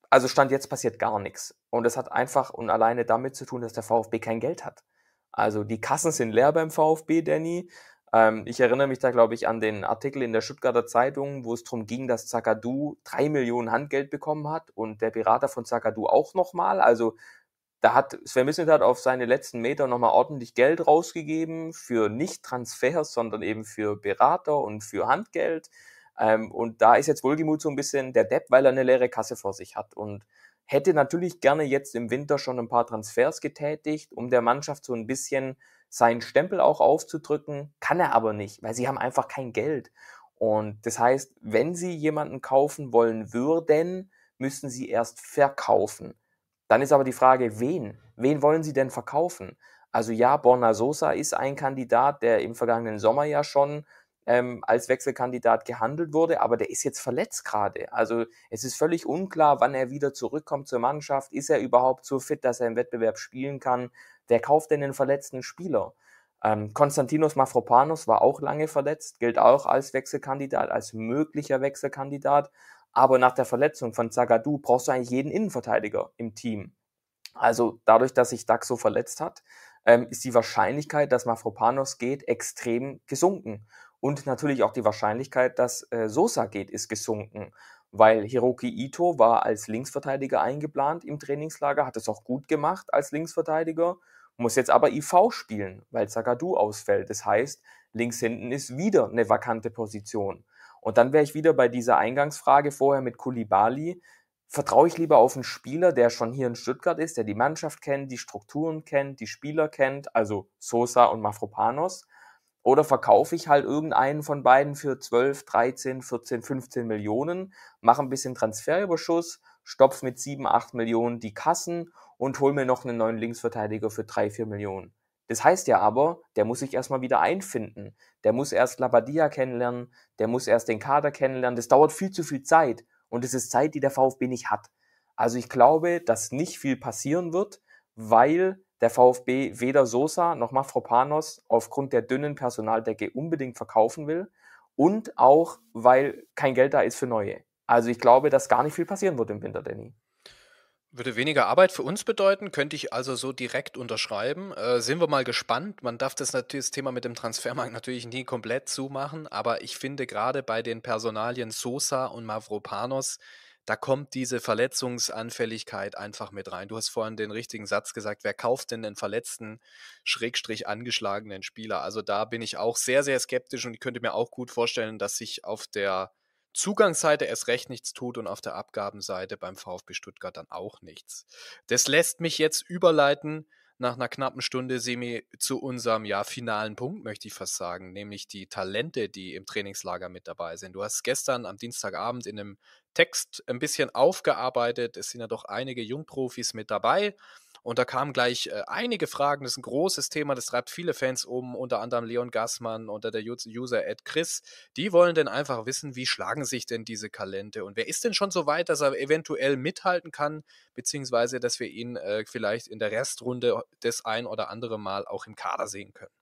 Also Stand jetzt passiert gar nichts. Und das hat einfach und alleine damit zu tun, dass der VfB kein Geld hat. Also die Kassen sind leer beim VfB, Danny. Ähm, ich erinnere mich da, glaube ich, an den Artikel in der Stuttgarter Zeitung, wo es darum ging, dass Zakadu drei Millionen Handgeld bekommen hat und der Berater von Zakadu auch nochmal. Also da hat Sven Missentat auf seine letzten Meter nochmal ordentlich Geld rausgegeben für nicht Transfers, sondern eben für Berater und für Handgeld. Ähm, und da ist jetzt Wohlgemut so ein bisschen der Depp, weil er eine leere Kasse vor sich hat und hätte natürlich gerne jetzt im Winter schon ein paar Transfers getätigt, um der Mannschaft so ein bisschen seinen Stempel auch aufzudrücken, kann er aber nicht, weil sie haben einfach kein Geld. Und das heißt, wenn sie jemanden kaufen wollen würden, müssen sie erst verkaufen. Dann ist aber die Frage, wen? Wen wollen sie denn verkaufen? Also ja, Borna Sosa ist ein Kandidat, der im vergangenen Sommer ja schon ähm, als Wechselkandidat gehandelt wurde, aber der ist jetzt verletzt gerade. Also es ist völlig unklar, wann er wieder zurückkommt zur Mannschaft. Ist er überhaupt so fit, dass er im Wettbewerb spielen kann? Wer kauft denn den verletzten Spieler? Ähm, Konstantinos Mafropanos war auch lange verletzt, gilt auch als Wechselkandidat, als möglicher Wechselkandidat. Aber nach der Verletzung von Zagadou brauchst du eigentlich jeden Innenverteidiger im Team. Also dadurch, dass sich Dax so verletzt hat, ähm, ist die Wahrscheinlichkeit, dass Mafropanos geht, extrem gesunken. Und natürlich auch die Wahrscheinlichkeit, dass äh, Sosa geht, ist gesunken, weil Hiroki Ito war als Linksverteidiger eingeplant im Trainingslager, hat es auch gut gemacht als Linksverteidiger, muss jetzt aber IV spielen, weil Sagadu ausfällt. Das heißt, links hinten ist wieder eine vakante Position. Und dann wäre ich wieder bei dieser Eingangsfrage vorher mit Kulibali. Vertraue ich lieber auf einen Spieler, der schon hier in Stuttgart ist, der die Mannschaft kennt, die Strukturen kennt, die Spieler kennt, also Sosa und Mafropanos, oder verkaufe ich halt irgendeinen von beiden für 12, 13, 14, 15 Millionen, mache ein bisschen Transferüberschuss, stopf mit 7, 8 Millionen die Kassen und hole mir noch einen neuen Linksverteidiger für 3, 4 Millionen. Das heißt ja aber, der muss sich erstmal wieder einfinden. Der muss erst Labadia kennenlernen, der muss erst den Kader kennenlernen. Das dauert viel zu viel Zeit. Und es ist Zeit, die der VfB nicht hat. Also ich glaube, dass nicht viel passieren wird, weil der VfB weder Sosa noch Mafropanos aufgrund der dünnen Personaldecke unbedingt verkaufen will und auch, weil kein Geld da ist für neue. Also ich glaube, dass gar nicht viel passieren wird im Winter, Danny. Würde weniger Arbeit für uns bedeuten, könnte ich also so direkt unterschreiben. Äh, sind wir mal gespannt. Man darf das, natürlich, das Thema mit dem Transfermarkt natürlich nie komplett zumachen, aber ich finde gerade bei den Personalien Sosa und Mavropanos da kommt diese Verletzungsanfälligkeit einfach mit rein. Du hast vorhin den richtigen Satz gesagt, wer kauft denn den verletzten, schrägstrich angeschlagenen Spieler? Also da bin ich auch sehr, sehr skeptisch und ich könnte mir auch gut vorstellen, dass sich auf der Zugangsseite erst recht nichts tut und auf der Abgabenseite beim VfB Stuttgart dann auch nichts. Das lässt mich jetzt überleiten nach einer knappen Stunde, Semi, zu unserem ja finalen Punkt, möchte ich fast sagen, nämlich die Talente, die im Trainingslager mit dabei sind. Du hast gestern am Dienstagabend in einem Text ein bisschen aufgearbeitet. Es sind ja doch einige Jungprofis mit dabei. Und da kamen gleich äh, einige Fragen. Das ist ein großes Thema, das treibt viele Fans um, unter anderem Leon Gassmann unter äh, der User Ed Chris. Die wollen denn einfach wissen, wie schlagen sich denn diese Kalente und wer ist denn schon so weit, dass er eventuell mithalten kann, beziehungsweise dass wir ihn äh, vielleicht in der Restrunde das ein oder andere Mal auch im Kader sehen können.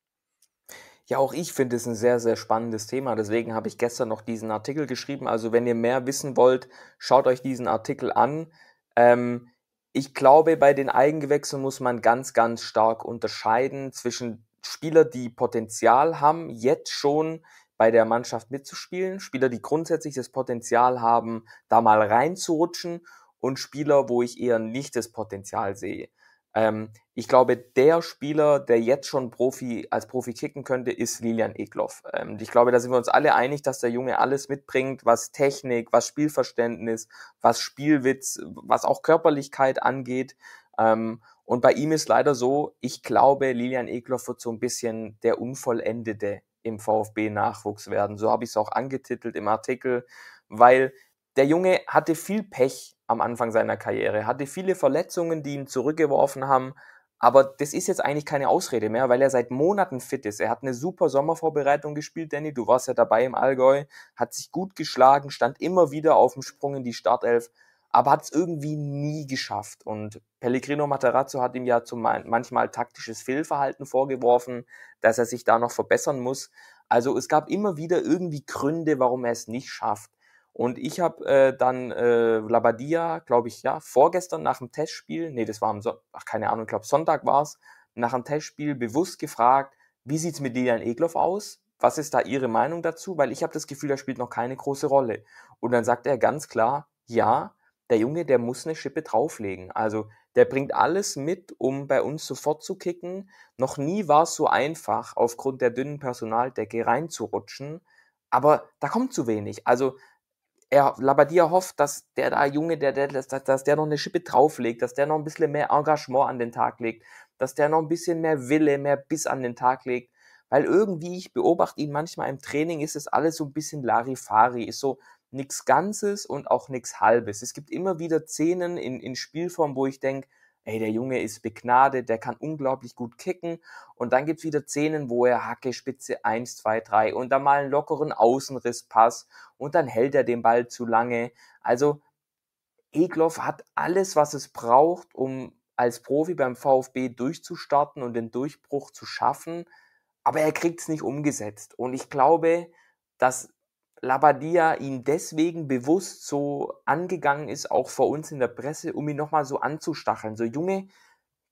Ja, auch ich finde es ein sehr, sehr spannendes Thema. Deswegen habe ich gestern noch diesen Artikel geschrieben. Also wenn ihr mehr wissen wollt, schaut euch diesen Artikel an. Ähm, ich glaube, bei den Eigengewächsen muss man ganz, ganz stark unterscheiden zwischen Spieler, die Potenzial haben, jetzt schon bei der Mannschaft mitzuspielen, Spieler, die grundsätzlich das Potenzial haben, da mal reinzurutschen und Spieler, wo ich eher nicht das Potenzial sehe. Ähm, ich glaube, der Spieler, der jetzt schon Profi, als Profi kicken könnte, ist Lilian Ekloff. Ähm, ich glaube, da sind wir uns alle einig, dass der Junge alles mitbringt, was Technik, was Spielverständnis, was Spielwitz, was auch Körperlichkeit angeht. Ähm, und bei ihm ist leider so, ich glaube, Lilian Ekloff wird so ein bisschen der Unvollendete im VfB-Nachwuchs werden. So habe ich es auch angetitelt im Artikel, weil der Junge hatte viel Pech am Anfang seiner Karriere, hatte viele Verletzungen, die ihn zurückgeworfen haben, aber das ist jetzt eigentlich keine Ausrede mehr, weil er seit Monaten fit ist. Er hat eine super Sommervorbereitung gespielt, Danny. Du warst ja dabei im Allgäu, hat sich gut geschlagen, stand immer wieder auf dem Sprung in die Startelf, aber hat es irgendwie nie geschafft. Und Pellegrino Matarazzo hat ihm ja zum, manchmal taktisches Fehlverhalten vorgeworfen, dass er sich da noch verbessern muss. Also es gab immer wieder irgendwie Gründe, warum er es nicht schafft. Und ich habe äh, dann äh, Labadia, glaube ich, ja, vorgestern nach dem Testspiel, nee, das war am Sonntag, ach, keine Ahnung, ich glaube Sonntag war es, nach dem Testspiel bewusst gefragt, wie sieht es mit Lilian Egloff aus? Was ist da Ihre Meinung dazu? Weil ich habe das Gefühl, er spielt noch keine große Rolle. Und dann sagt er ganz klar, ja, der Junge, der muss eine Schippe drauflegen. Also der bringt alles mit, um bei uns sofort zu kicken. Noch nie war es so einfach, aufgrund der dünnen Personaldecke reinzurutschen. Aber da kommt zu wenig. Also er, Labadia hofft, dass der da Junge, der, der dass, dass der noch eine Schippe drauflegt, dass der noch ein bisschen mehr Engagement an den Tag legt, dass der noch ein bisschen mehr Wille, mehr Biss an den Tag legt. Weil irgendwie, ich beobachte ihn manchmal im Training, ist es alles so ein bisschen Larifari, ist so nichts Ganzes und auch nichts Halbes. Es gibt immer wieder Szenen in, in Spielform, wo ich denke, ey, der Junge ist begnadet, der kann unglaublich gut kicken. Und dann gibt's wieder Szenen, wo er Hacke, Spitze 1, 2, 3 und dann mal einen lockeren Außenrisspass und dann hält er den Ball zu lange. Also Egloff hat alles, was es braucht, um als Profi beim VfB durchzustarten und den Durchbruch zu schaffen. Aber er kriegt's nicht umgesetzt. Und ich glaube, dass Labadia ihn deswegen bewusst so angegangen ist, auch vor uns in der Presse, um ihn nochmal so anzustacheln. So, Junge,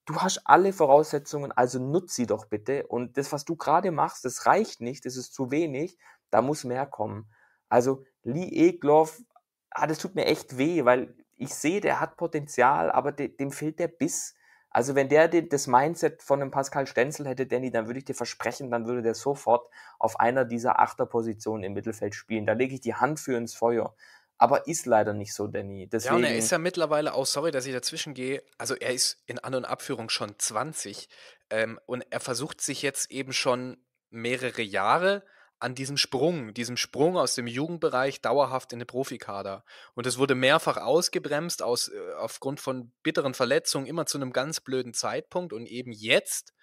du hast alle Voraussetzungen, also nutz sie doch bitte. Und das, was du gerade machst, das reicht nicht, das ist zu wenig, da muss mehr kommen. Also Lee Egloff, ah, das tut mir echt weh, weil ich sehe, der hat Potenzial, aber de dem fehlt der Biss. Also wenn der den, das Mindset von einem Pascal Stenzel hätte, Danny, dann würde ich dir versprechen, dann würde der sofort auf einer dieser Achterpositionen im Mittelfeld spielen. Da lege ich die Hand für ins Feuer. Aber ist leider nicht so, Danny. Deswegen ja, und er ist ja mittlerweile auch, sorry, dass ich dazwischen gehe, also er ist in An- und Abführung schon 20 ähm, und er versucht sich jetzt eben schon mehrere Jahre an diesem Sprung, diesem Sprung aus dem Jugendbereich dauerhaft in den Profikader. Und es wurde mehrfach ausgebremst aus, äh, aufgrund von bitteren Verletzungen immer zu einem ganz blöden Zeitpunkt und eben jetzt,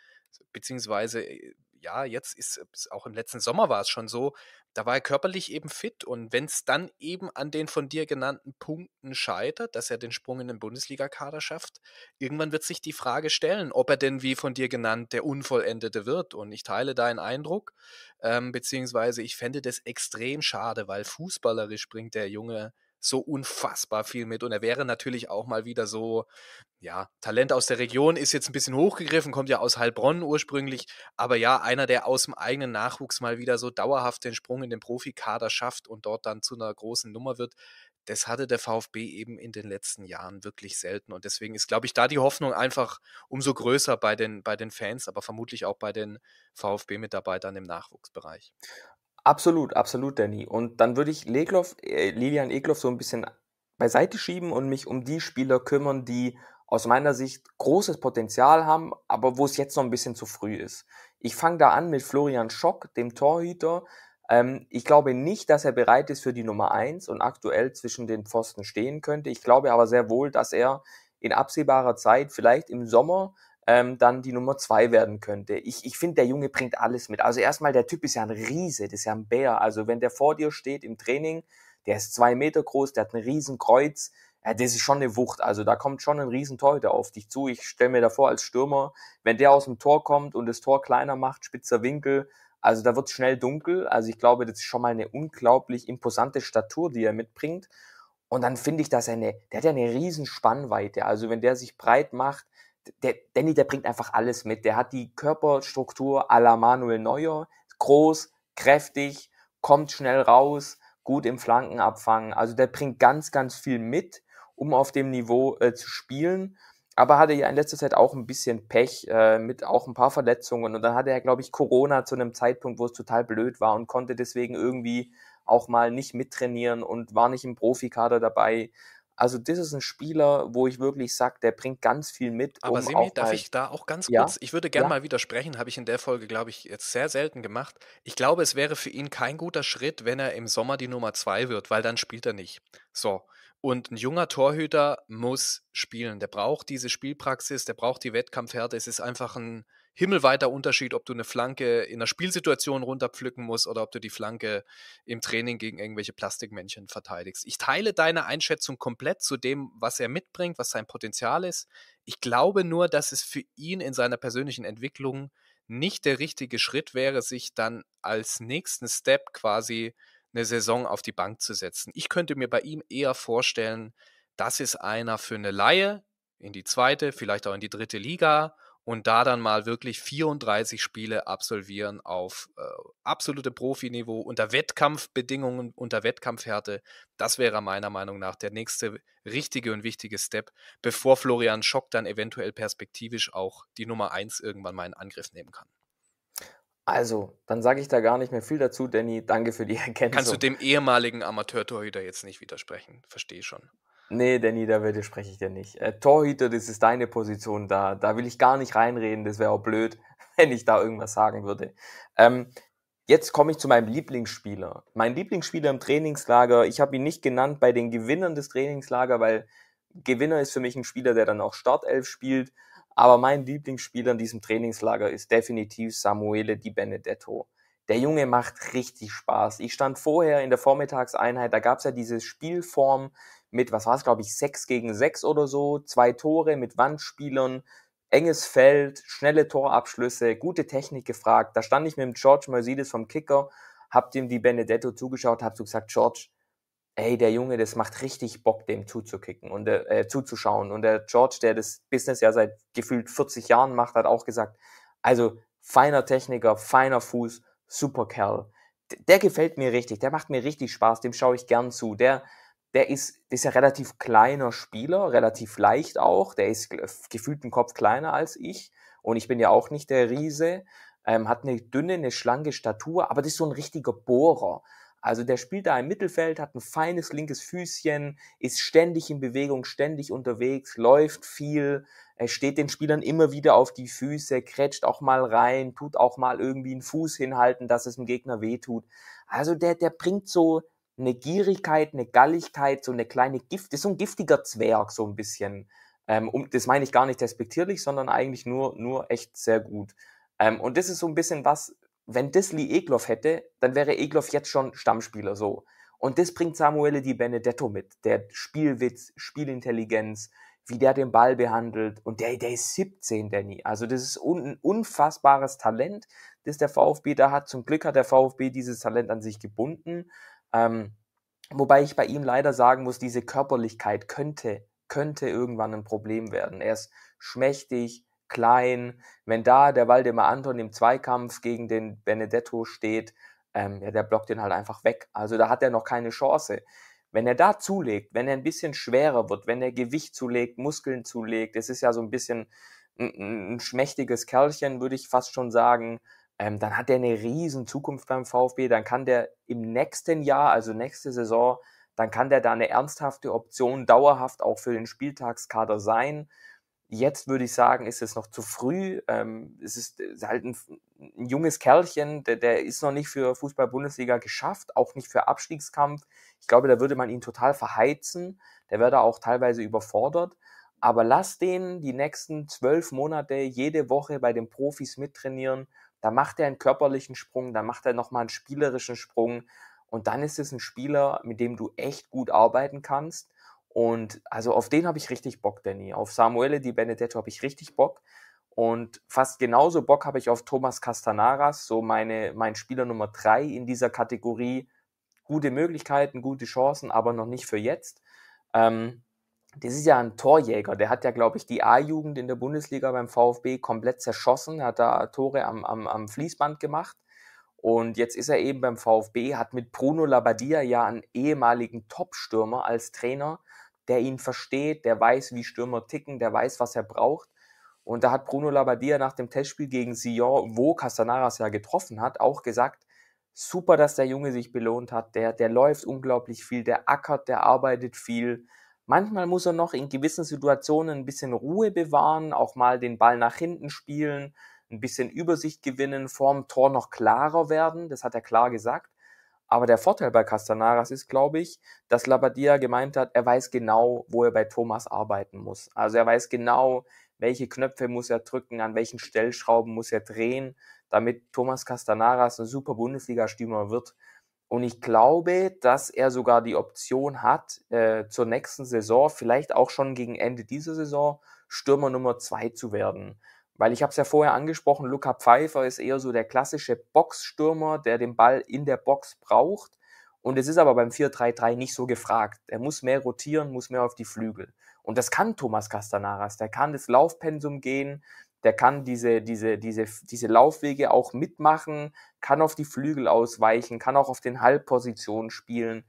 beziehungsweise äh, ja, jetzt ist, es äh, auch im letzten Sommer war es schon so, da war er körperlich eben fit und wenn es dann eben an den von dir genannten Punkten scheitert, dass er den Sprung in den Bundesliga-Kader schafft, irgendwann wird sich die Frage stellen, ob er denn, wie von dir genannt, der Unvollendete wird. Und ich teile deinen Eindruck, ähm, beziehungsweise ich fände das extrem schade, weil fußballerisch bringt der Junge so unfassbar viel mit. Und er wäre natürlich auch mal wieder so, ja, Talent aus der Region ist jetzt ein bisschen hochgegriffen, kommt ja aus Heilbronn ursprünglich, aber ja, einer, der aus dem eigenen Nachwuchs mal wieder so dauerhaft den Sprung in den Profikader schafft und dort dann zu einer großen Nummer wird, das hatte der VfB eben in den letzten Jahren wirklich selten. Und deswegen ist, glaube ich, da die Hoffnung einfach umso größer bei den, bei den Fans, aber vermutlich auch bei den VfB-Mitarbeitern im Nachwuchsbereich. Absolut, absolut, Danny. Und dann würde ich Legloff, äh, Lilian Egloff so ein bisschen beiseite schieben und mich um die Spieler kümmern, die aus meiner Sicht großes Potenzial haben, aber wo es jetzt noch ein bisschen zu früh ist. Ich fange da an mit Florian Schock, dem Torhüter. Ähm, ich glaube nicht, dass er bereit ist für die Nummer eins und aktuell zwischen den Pfosten stehen könnte. Ich glaube aber sehr wohl, dass er in absehbarer Zeit, vielleicht im Sommer, ähm, dann die Nummer zwei werden könnte. Ich, ich finde, der Junge bringt alles mit. Also erstmal, der Typ ist ja ein Riese, das ist ja ein Bär. Also wenn der vor dir steht im Training, der ist zwei Meter groß, der hat ein Riesenkreuz, ja, das ist schon eine Wucht. Also da kommt schon ein Riesentorhüter auf dich zu. Ich stelle mir davor als Stürmer, wenn der aus dem Tor kommt und das Tor kleiner macht, spitzer Winkel, also da wird schnell dunkel. Also ich glaube, das ist schon mal eine unglaublich imposante Statur, die er mitbringt. Und dann finde ich, dass er eine, der hat ja eine riesen Spannweite. Also wenn der sich breit macht, der Danny, der bringt einfach alles mit. Der hat die Körperstruktur à la Manuel Neuer, groß, kräftig, kommt schnell raus, gut im Flankenabfangen. Also der bringt ganz, ganz viel mit, um auf dem Niveau äh, zu spielen. Aber hatte ja in letzter Zeit auch ein bisschen Pech äh, mit auch ein paar Verletzungen. Und dann hatte er, glaube ich, Corona zu einem Zeitpunkt, wo es total blöd war und konnte deswegen irgendwie auch mal nicht mittrainieren und war nicht im Profikader dabei. Also das ist ein Spieler, wo ich wirklich sage, der bringt ganz viel mit. Aber um Simi, darf ich da auch ganz kurz, ich würde gerne ja? mal widersprechen, habe ich in der Folge, glaube ich, jetzt sehr selten gemacht. Ich glaube, es wäre für ihn kein guter Schritt, wenn er im Sommer die Nummer zwei wird, weil dann spielt er nicht. So. Und ein junger Torhüter muss spielen. Der braucht diese Spielpraxis, der braucht die Wettkampfhärte. Es ist einfach ein, himmelweiter Unterschied, ob du eine Flanke in einer Spielsituation runterpflücken musst oder ob du die Flanke im Training gegen irgendwelche Plastikmännchen verteidigst. Ich teile deine Einschätzung komplett zu dem, was er mitbringt, was sein Potenzial ist. Ich glaube nur, dass es für ihn in seiner persönlichen Entwicklung nicht der richtige Schritt wäre, sich dann als nächsten Step quasi eine Saison auf die Bank zu setzen. Ich könnte mir bei ihm eher vorstellen, das ist einer für eine Laie in die zweite, vielleicht auch in die dritte Liga und da dann mal wirklich 34 Spiele absolvieren auf äh, absolute Profiniveau unter Wettkampfbedingungen, unter Wettkampfhärte. Das wäre meiner Meinung nach der nächste richtige und wichtige Step, bevor Florian Schock dann eventuell perspektivisch auch die Nummer 1 irgendwann mal in Angriff nehmen kann. Also, dann sage ich da gar nicht mehr viel dazu, Danny. Danke für die Erkenntnis. Kannst du dem ehemaligen Amateur-Torhüter jetzt nicht widersprechen? Verstehe schon. Nee, Danny, da würde, spreche ich dir nicht. Äh, Torhüter, das ist deine Position da. Da will ich gar nicht reinreden. Das wäre auch blöd, wenn ich da irgendwas sagen würde. Ähm, jetzt komme ich zu meinem Lieblingsspieler. Mein Lieblingsspieler im Trainingslager, ich habe ihn nicht genannt bei den Gewinnern des Trainingslagers, weil Gewinner ist für mich ein Spieler, der dann auch Startelf spielt. Aber mein Lieblingsspieler in diesem Trainingslager ist definitiv Samuele Di Benedetto. Der Junge macht richtig Spaß. Ich stand vorher in der Vormittagseinheit, da gab es ja diese Spielform, mit, was war es, glaube ich, 6 gegen 6 oder so, zwei Tore mit Wandspielern, enges Feld, schnelle Torabschlüsse, gute Technik gefragt. Da stand ich mit dem George Mercedes vom Kicker, hab dem die Benedetto zugeschaut, hab so gesagt, George, ey, der Junge, das macht richtig Bock, dem zuzukicken und äh, äh zuzuschauen. Und der George, der das Business ja seit gefühlt 40 Jahren macht, hat auch gesagt, also feiner Techniker, feiner Fuß, super Kerl. Der gefällt mir richtig, der macht mir richtig Spaß, dem schaue ich gern zu. Der, der ist, der ist ja relativ kleiner Spieler, relativ leicht auch. Der ist gefühlt einen Kopf kleiner als ich. Und ich bin ja auch nicht der Riese. Ähm, hat eine dünne, eine schlanke Statur, aber das ist so ein richtiger Bohrer. Also der spielt da im Mittelfeld, hat ein feines linkes Füßchen, ist ständig in Bewegung, ständig unterwegs, läuft viel, er steht den Spielern immer wieder auf die Füße, kretscht auch mal rein, tut auch mal irgendwie einen Fuß hinhalten, dass es dem Gegner wehtut. Also der, der bringt so eine Gierigkeit, eine Galligkeit, so eine kleine Gift, das ist so ein giftiger Zwerg, so ein bisschen. Ähm, und das meine ich gar nicht despektierlich, sondern eigentlich nur, nur echt sehr gut. Ähm, und das ist so ein bisschen was, wenn das Lee Egloff hätte, dann wäre Egloff jetzt schon Stammspieler, so. Und das bringt Samuele Di Benedetto mit. Der Spielwitz, Spielintelligenz, wie der den Ball behandelt. Und der, der ist 17, Danny. Also das ist un, ein unfassbares Talent, das der VfB da hat. Zum Glück hat der VfB dieses Talent an sich gebunden. Ähm, wobei ich bei ihm leider sagen muss, diese Körperlichkeit könnte, könnte irgendwann ein Problem werden. Er ist schmächtig, klein. Wenn da der Waldemar Anton im Zweikampf gegen den Benedetto steht, ähm, ja, der blockt den halt einfach weg. Also da hat er noch keine Chance. Wenn er da zulegt, wenn er ein bisschen schwerer wird, wenn er Gewicht zulegt, Muskeln zulegt, es ist ja so ein bisschen ein, ein schmächtiges Kerlchen, würde ich fast schon sagen, ähm, dann hat der eine riesen Zukunft beim VfB. Dann kann der im nächsten Jahr, also nächste Saison, dann kann der da eine ernsthafte Option dauerhaft auch für den Spieltagskader sein. Jetzt würde ich sagen, ist es noch zu früh. Ähm, es ist, äh, ist halt ein, ein, junges Kerlchen, der, der ist noch nicht für Fußball-Bundesliga geschafft, auch nicht für Abstiegskampf. Ich glaube, da würde man ihn total verheizen. Der wäre da auch teilweise überfordert. Aber lass den die nächsten zwölf Monate jede Woche bei den Profis mittrainieren da macht er einen körperlichen Sprung, da macht er nochmal einen spielerischen Sprung. Und dann ist es ein Spieler, mit dem du echt gut arbeiten kannst. Und also auf den habe ich richtig Bock, Danny. Auf Samuele Di Benedetto habe ich richtig Bock. Und fast genauso Bock habe ich auf Thomas Castanaras, so meine, mein Spieler Nummer drei in dieser Kategorie. Gute Möglichkeiten, gute Chancen, aber noch nicht für jetzt. Ähm, das ist ja ein Torjäger. Der hat ja, glaube ich, die A-Jugend in der Bundesliga beim VfB komplett zerschossen, hat da Tore am, am, am Fließband gemacht. Und jetzt ist er eben beim VfB, hat mit Bruno Labbadia ja einen ehemaligen Top-Stürmer als Trainer, der ihn versteht, der weiß, wie Stürmer ticken, der weiß, was er braucht. Und da hat Bruno Labbadia nach dem Testspiel gegen Sion, wo Castanaras ja getroffen hat, auch gesagt, super, dass der Junge sich belohnt hat, der, der läuft unglaublich viel, der ackert, der arbeitet viel, Manchmal muss er noch in gewissen Situationen ein bisschen Ruhe bewahren, auch mal den Ball nach hinten spielen, ein bisschen Übersicht gewinnen, vorm Tor noch klarer werden, das hat er klar gesagt. Aber der Vorteil bei Castanaras ist, glaube ich, dass Labadia gemeint hat, er weiß genau, wo er bei Thomas arbeiten muss. Also er weiß genau, welche Knöpfe muss er drücken, an welchen Stellschrauben muss er drehen, damit Thomas Castanaras ein super Bundesliga-Stürmer wird. Und ich glaube, dass er sogar die Option hat, äh, zur nächsten Saison, vielleicht auch schon gegen Ende dieser Saison, Stürmer Nummer zwei zu werden. Weil ich habe es ja vorher angesprochen, Luca Pfeiffer ist eher so der klassische Boxstürmer, der den Ball in der Box braucht. Und es ist aber beim 4-3-3 nicht so gefragt. Er muss mehr rotieren, muss mehr auf die Flügel. Und das kann Thomas Castanaras. Der kann das Laufpensum gehen, der kann diese, diese, diese, diese Laufwege auch mitmachen, kann auf die Flügel ausweichen, kann auch auf den Halbpositionen spielen.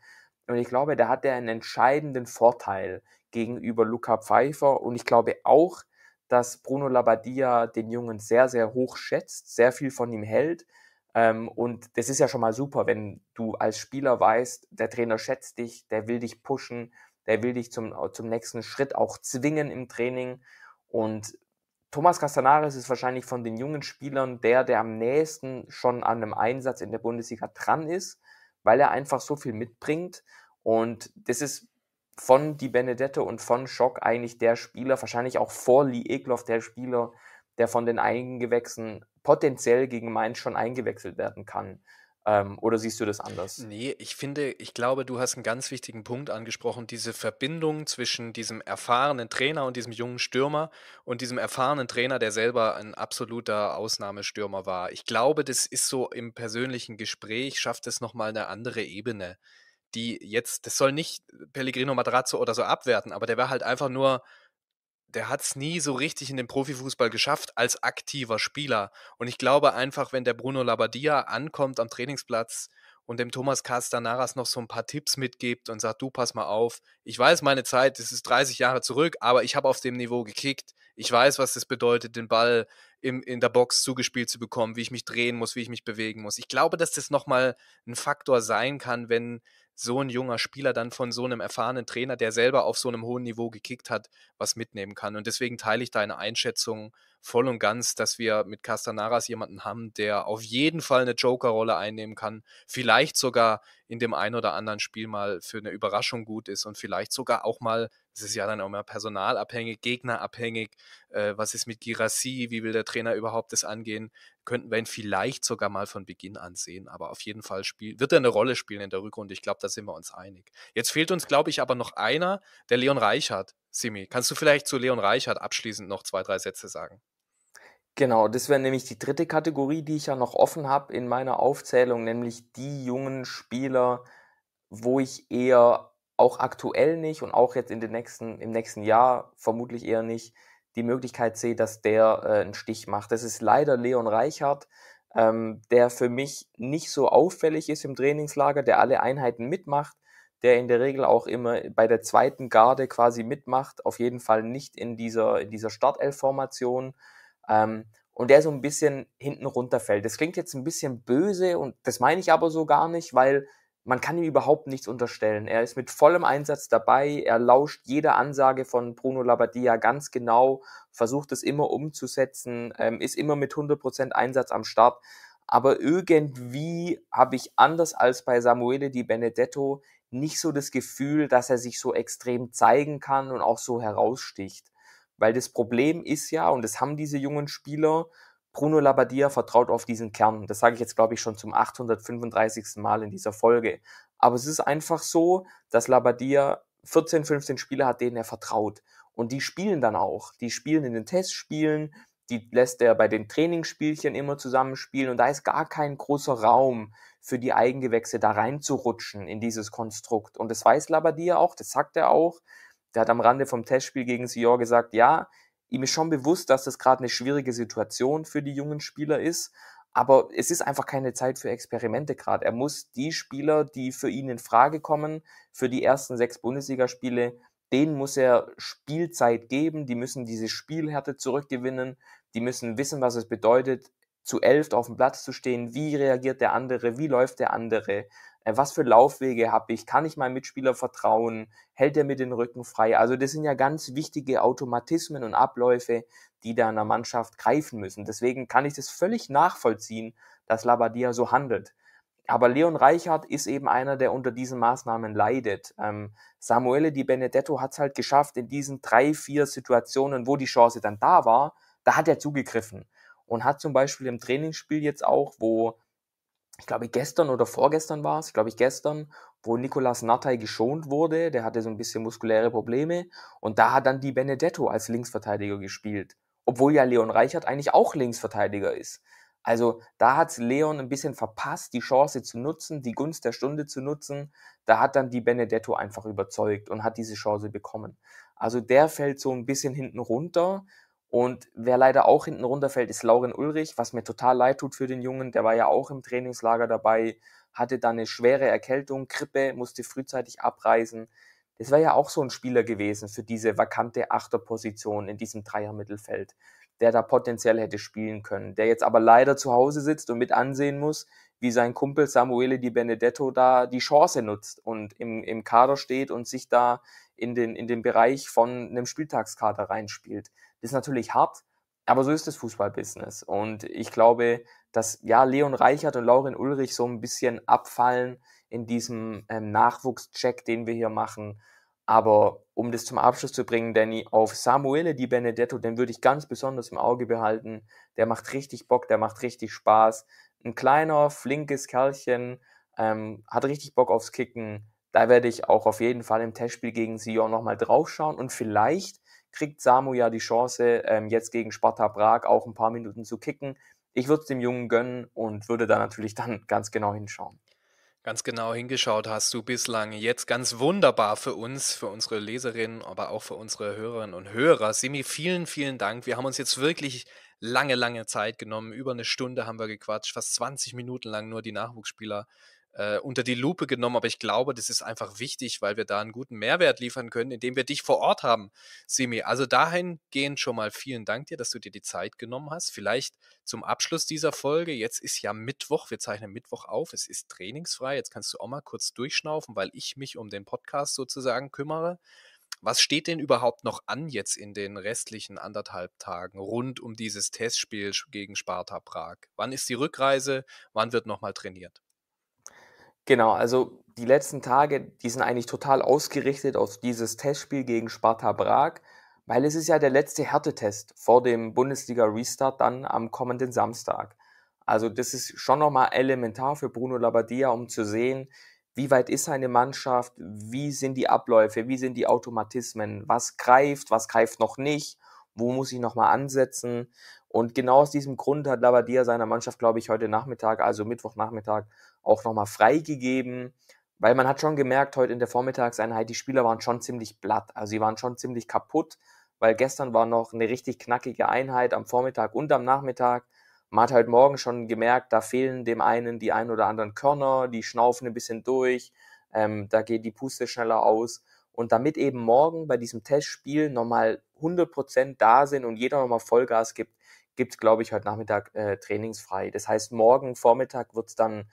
Und ich glaube, da hat er einen entscheidenden Vorteil gegenüber Luca Pfeiffer. Und ich glaube auch, dass Bruno Labbadia den Jungen sehr, sehr hoch schätzt, sehr viel von ihm hält. Ähm, und das ist ja schon mal super, wenn du als Spieler weißt, der Trainer schätzt dich, der will dich pushen, der will dich zum, zum nächsten Schritt auch zwingen im Training. Und Thomas Castanares ist wahrscheinlich von den jungen Spielern der, der am nächsten schon an einem Einsatz in der Bundesliga dran ist, weil er einfach so viel mitbringt. Und das ist von Di Benedetto und von Schock eigentlich der Spieler, wahrscheinlich auch vor Lee Egloff der Spieler, der von den Eingewächsen potenziell gegen Mainz schon eingewechselt werden kann. Ähm, oder siehst du das anders? Nee, ich finde, ich glaube, du hast einen ganz wichtigen Punkt angesprochen, diese Verbindung zwischen diesem erfahrenen Trainer und diesem jungen Stürmer und diesem erfahrenen Trainer, der selber ein absoluter Ausnahmestürmer war. Ich glaube, das ist so im persönlichen Gespräch, schafft es nochmal eine andere Ebene die jetzt, das soll nicht Pellegrino Madrazzo oder so abwerten, aber der war halt einfach nur der hat es nie so richtig in den Profifußball geschafft als aktiver Spieler. Und ich glaube einfach, wenn der Bruno Labadia ankommt am Trainingsplatz und dem Thomas Castanaras noch so ein paar Tipps mitgibt und sagt, du pass mal auf, ich weiß meine Zeit, das ist 30 Jahre zurück, aber ich habe auf dem Niveau gekickt. Ich weiß, was das bedeutet, den Ball im, in der Box zugespielt zu bekommen, wie ich mich drehen muss, wie ich mich bewegen muss. Ich glaube, dass das nochmal ein Faktor sein kann, wenn so ein junger Spieler dann von so einem erfahrenen Trainer, der selber auf so einem hohen Niveau gekickt hat, was mitnehmen kann. Und deswegen teile ich deine Einschätzung voll und ganz, dass wir mit Castanaras jemanden haben, der auf jeden Fall eine Joker-Rolle einnehmen kann, vielleicht sogar in dem einen oder anderen Spiel mal für eine Überraschung gut ist und vielleicht sogar auch mal, es ist ja dann auch mal personalabhängig, gegnerabhängig, äh, was ist mit Girassi, wie will der Trainer überhaupt das angehen, könnten wir ihn vielleicht sogar mal von Beginn an sehen, aber auf jeden Fall spiel, wird er eine Rolle spielen in der Rückrunde, ich glaube, da sind wir uns einig. Jetzt fehlt uns, glaube ich, aber noch einer, der Leon Reichert. Simi, kannst du vielleicht zu Leon Reichert abschließend noch zwei, drei Sätze sagen? Genau, das wäre nämlich die dritte Kategorie, die ich ja noch offen habe in meiner Aufzählung, nämlich die jungen Spieler, wo ich eher auch aktuell nicht und auch jetzt in den nächsten, im nächsten Jahr vermutlich eher nicht die Möglichkeit sehe, dass der äh, einen Stich macht. Das ist leider Leon Reichhardt, ähm, der für mich nicht so auffällig ist im Trainingslager, der alle Einheiten mitmacht, der in der Regel auch immer bei der zweiten Garde quasi mitmacht, auf jeden Fall nicht in dieser, in dieser Startelf-Formation. Ähm, und der so ein bisschen hinten runterfällt. Das klingt jetzt ein bisschen böse und das meine ich aber so gar nicht, weil man kann ihm überhaupt nichts unterstellen. Er ist mit vollem Einsatz dabei, er lauscht jeder Ansage von Bruno Labbadia ganz genau, versucht es immer umzusetzen, ähm, ist immer mit 100% Einsatz am Start. Aber irgendwie habe ich anders als bei Samuele Di Benedetto nicht so das Gefühl, dass er sich so extrem zeigen kann und auch so heraussticht. Weil das Problem ist ja, und das haben diese jungen Spieler, Bruno Labbadia vertraut auf diesen Kern. Das sage ich jetzt, glaube ich, schon zum 835. Mal in dieser Folge. Aber es ist einfach so, dass Labbadia 14, 15 Spieler hat, denen er vertraut. Und die spielen dann auch. Die spielen in den Testspielen, die lässt er bei den Trainingsspielchen immer zusammenspielen. Und da ist gar kein großer Raum für die Eigengewächse da reinzurutschen in dieses Konstrukt. Und das weiß Labbadia auch, das sagt er auch. Der hat am Rande vom Testspiel gegen Sior gesagt, ja, ihm ist schon bewusst, dass das gerade eine schwierige Situation für die jungen Spieler ist, aber es ist einfach keine Zeit für Experimente gerade. Er muss die Spieler, die für ihn in Frage kommen, für die ersten sechs Bundesligaspiele, denen muss er Spielzeit geben, die müssen diese Spielhärte zurückgewinnen, die müssen wissen, was es bedeutet, zu elf auf dem Platz zu stehen, wie reagiert der andere, wie läuft der andere, äh, was für Laufwege habe ich, kann ich meinem Mitspieler vertrauen, hält er mir den Rücken frei. Also das sind ja ganz wichtige Automatismen und Abläufe, die da in der Mannschaft greifen müssen. Deswegen kann ich das völlig nachvollziehen, dass Labadia so handelt. Aber Leon Reichardt ist eben einer, der unter diesen Maßnahmen leidet. Ähm, Samuele Di Benedetto hat es halt geschafft, in diesen drei, vier Situationen, wo die Chance dann da war, da hat er zugegriffen. Und hat zum Beispiel im Trainingsspiel jetzt auch, wo ich glaube gestern oder vorgestern war es, glaube ich gestern, wo Nicolas Nattei geschont wurde, der hatte so ein bisschen muskuläre Probleme und da hat dann die Benedetto als Linksverteidiger gespielt, obwohl ja Leon Reichert eigentlich auch Linksverteidiger ist. Also da hat Leon ein bisschen verpasst, die Chance zu nutzen, die Gunst der Stunde zu nutzen. Da hat dann die Benedetto einfach überzeugt und hat diese Chance bekommen. Also der fällt so ein bisschen hinten runter. Und wer leider auch hinten runterfällt, ist Lauren Ulrich, was mir total leid tut für den Jungen. Der war ja auch im Trainingslager dabei, hatte da eine schwere Erkältung, Krippe, musste frühzeitig abreisen. Das wäre ja auch so ein Spieler gewesen für diese vakante Achterposition in diesem Dreier-Mittelfeld, der da potenziell hätte spielen können, der jetzt aber leider zu Hause sitzt und mit ansehen muss, wie sein Kumpel Samuele Di Benedetto da die Chance nutzt und im, im Kader steht und sich da in den, in den Bereich von einem Spieltagskader reinspielt. Das ist natürlich hart, aber so ist das Fußballbusiness. Und ich glaube, dass ja Leon Reichert und Lauren Ulrich so ein bisschen abfallen in diesem ähm, Nachwuchscheck, den wir hier machen. Aber um das zum Abschluss zu bringen, Danny, auf Samuele Di Benedetto, den würde ich ganz besonders im Auge behalten. Der macht richtig Bock, der macht richtig Spaß. Ein kleiner, flinkes Kerlchen, ähm, hat richtig Bock aufs Kicken. Da werde ich auch auf jeden Fall im Testspiel gegen Sion nochmal draufschauen und vielleicht kriegt Samu ja die Chance, ähm, jetzt gegen Sparta Prag auch ein paar Minuten zu kicken. Ich würde es dem Jungen gönnen und würde da natürlich dann ganz genau hinschauen. Ganz genau hingeschaut hast du bislang. Jetzt ganz wunderbar für uns, für unsere Leserinnen, aber auch für unsere Hörerinnen und Hörer. Simi, vielen, vielen Dank. Wir haben uns jetzt wirklich lange, lange Zeit genommen. Über eine Stunde haben wir gequatscht, fast 20 Minuten lang nur die Nachwuchsspieler äh, unter die Lupe genommen, aber ich glaube, das ist einfach wichtig, weil wir da einen guten Mehrwert liefern können, indem wir dich vor Ort haben, Simi. Also dahingehend schon mal vielen Dank dir, dass du dir die Zeit genommen hast. Vielleicht zum Abschluss dieser Folge, jetzt ist ja Mittwoch, wir zeichnen Mittwoch auf, es ist trainingsfrei, jetzt kannst du auch mal kurz durchschnaufen, weil ich mich um den Podcast sozusagen kümmere. Was steht denn überhaupt noch an jetzt in den restlichen anderthalb Tagen rund um dieses Testspiel gegen Sparta Prag? Wann ist die Rückreise? Wann wird nochmal trainiert? Genau, also die letzten Tage, die sind eigentlich total ausgerichtet auf dieses Testspiel gegen Sparta Prag, weil es ist ja der letzte Härtetest vor dem Bundesliga-Restart dann am kommenden Samstag. Also das ist schon nochmal elementar für Bruno Labbadia, um zu sehen, wie weit ist seine Mannschaft, wie sind die Abläufe, wie sind die Automatismen, was greift, was greift noch nicht wo muss ich nochmal ansetzen. Und genau aus diesem Grund hat Labadia seiner Mannschaft, glaube ich, heute Nachmittag, also Mittwochnachmittag, auch nochmal freigegeben, weil man hat schon gemerkt, heute in der Vormittagseinheit, die Spieler waren schon ziemlich blatt, also sie waren schon ziemlich kaputt, weil gestern war noch eine richtig knackige Einheit am Vormittag und am Nachmittag. Man hat heute Morgen schon gemerkt, da fehlen dem einen die ein oder anderen Körner, die schnaufen ein bisschen durch, ähm, da geht die Puste schneller aus. Und damit eben morgen bei diesem Testspiel nochmal 100% da sind und jeder nochmal Vollgas gibt, gibt es, glaube ich, heute Nachmittag äh, trainingsfrei. Das heißt, morgen Vormittag wird es dann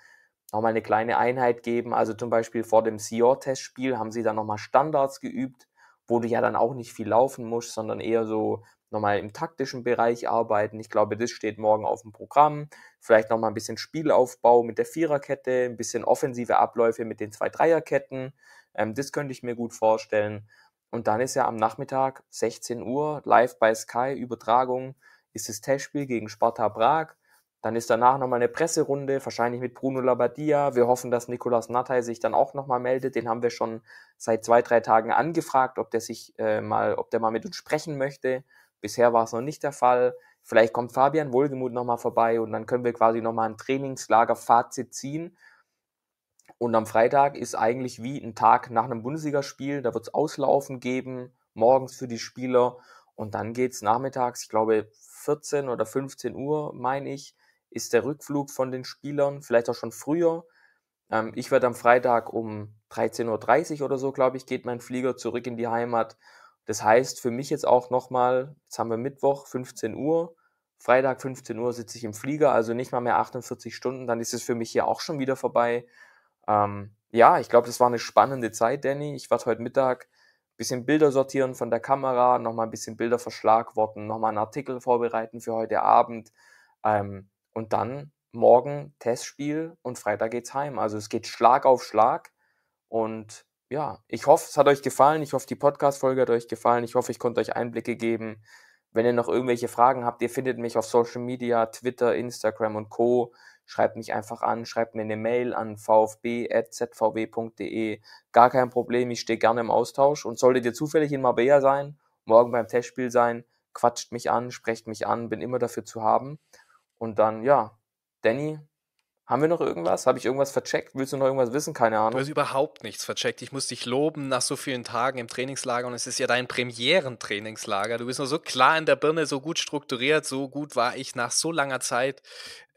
nochmal eine kleine Einheit geben. Also zum Beispiel vor dem Sior-Testspiel haben sie dann nochmal Standards geübt, wo du ja dann auch nicht viel laufen musst, sondern eher so nochmal im taktischen Bereich arbeiten. Ich glaube, das steht morgen auf dem Programm. Vielleicht nochmal ein bisschen Spielaufbau mit der Viererkette, ein bisschen offensive Abläufe mit den zwei Dreierketten. Ähm, das könnte ich mir gut vorstellen. Und dann ist ja am Nachmittag 16 Uhr live bei Sky Übertragung ist das Testspiel gegen Sparta Prag. Dann ist danach nochmal eine Presserunde, wahrscheinlich mit Bruno Labbadia. Wir hoffen, dass Nikolas Nattei sich dann auch nochmal meldet. Den haben wir schon seit zwei, drei Tagen angefragt, ob der sich äh, mal, ob der mal mit uns sprechen möchte. Bisher war es noch nicht der Fall. Vielleicht kommt Fabian Wohlgemuth nochmal vorbei und dann können wir quasi nochmal ein Trainingslager-Fazit ziehen und am Freitag ist eigentlich wie ein Tag nach einem Bundesligaspiel. Da wird es Auslaufen geben, morgens für die Spieler. Und dann geht es nachmittags, ich glaube 14 oder 15 Uhr, meine ich, ist der Rückflug von den Spielern, vielleicht auch schon früher. Ähm, ich werde am Freitag um 13.30 Uhr oder so, glaube ich, geht mein Flieger zurück in die Heimat. Das heißt für mich jetzt auch nochmal, jetzt haben wir Mittwoch 15 Uhr, Freitag 15 Uhr sitze ich im Flieger, also nicht mal mehr 48 Stunden, dann ist es für mich hier auch schon wieder vorbei. Ähm, ja, ich glaube, das war eine spannende Zeit, Danny. Ich werde heute Mittag ein bisschen Bilder sortieren von der Kamera, nochmal ein bisschen Bilder verschlagworten, nochmal einen Artikel vorbereiten für heute Abend. Ähm, und dann morgen Testspiel und Freitag geht's heim. Also es geht Schlag auf Schlag. Und ja, ich hoffe, es hat euch gefallen. Ich hoffe, die Podcast-Folge hat euch gefallen. Ich hoffe, ich konnte euch Einblicke geben. Wenn ihr noch irgendwelche Fragen habt, ihr findet mich auf Social Media, Twitter, Instagram und Co schreibt mich einfach an, schreibt mir eine Mail an vfb.zvw.de. Gar kein Problem, ich stehe gerne im Austausch. Und solltet ihr zufällig in Marbella sein, morgen beim Testspiel sein, quatscht mich an, sprecht mich an, bin immer dafür zu haben. Und dann, ja, Danny, haben wir noch irgendwas? Habe ich irgendwas vercheckt? Willst du noch irgendwas wissen? Keine Ahnung. Du hast überhaupt nichts vercheckt. Ich muss dich loben nach so vielen Tagen im Trainingslager und es ist ja dein Premieren-Trainingslager. Du bist nur so klar in der Birne, so gut strukturiert, so gut war ich nach so langer Zeit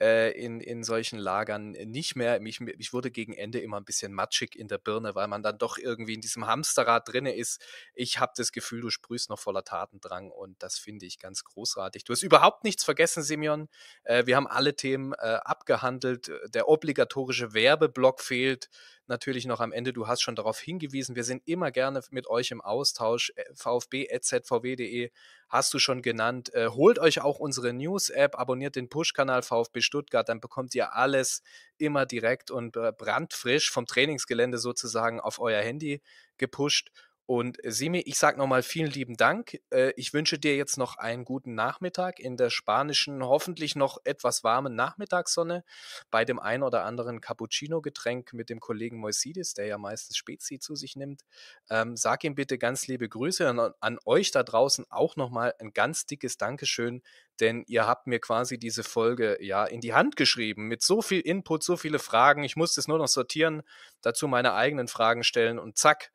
äh, in, in solchen Lagern nicht mehr. Mich, mich wurde gegen Ende immer ein bisschen matschig in der Birne, weil man dann doch irgendwie in diesem Hamsterrad drinne ist. Ich habe das Gefühl, du sprühst noch voller Tatendrang und das finde ich ganz großartig. Du hast überhaupt nichts vergessen, Simeon. Äh, wir haben alle Themen äh, abgehandelt der obligatorische Werbeblock fehlt natürlich noch am Ende. Du hast schon darauf hingewiesen. Wir sind immer gerne mit euch im Austausch. Äh, VfB.zvw.de hast du schon genannt. Äh, holt euch auch unsere News-App, abonniert den Push-Kanal VfB Stuttgart, dann bekommt ihr alles immer direkt und äh, brandfrisch vom Trainingsgelände sozusagen auf euer Handy gepusht. Und äh, Simi, ich sage nochmal vielen lieben Dank. Äh, ich wünsche dir jetzt noch einen guten Nachmittag in der spanischen, hoffentlich noch etwas warmen Nachmittagssonne bei dem ein oder anderen Cappuccino-Getränk mit dem Kollegen Moisidis, der ja meistens Spezi zu sich nimmt. Ähm, sag ihm bitte ganz liebe Grüße und an euch da draußen auch nochmal ein ganz dickes Dankeschön, denn ihr habt mir quasi diese Folge ja in die Hand geschrieben mit so viel Input, so viele Fragen. Ich musste es nur noch sortieren, dazu meine eigenen Fragen stellen und zack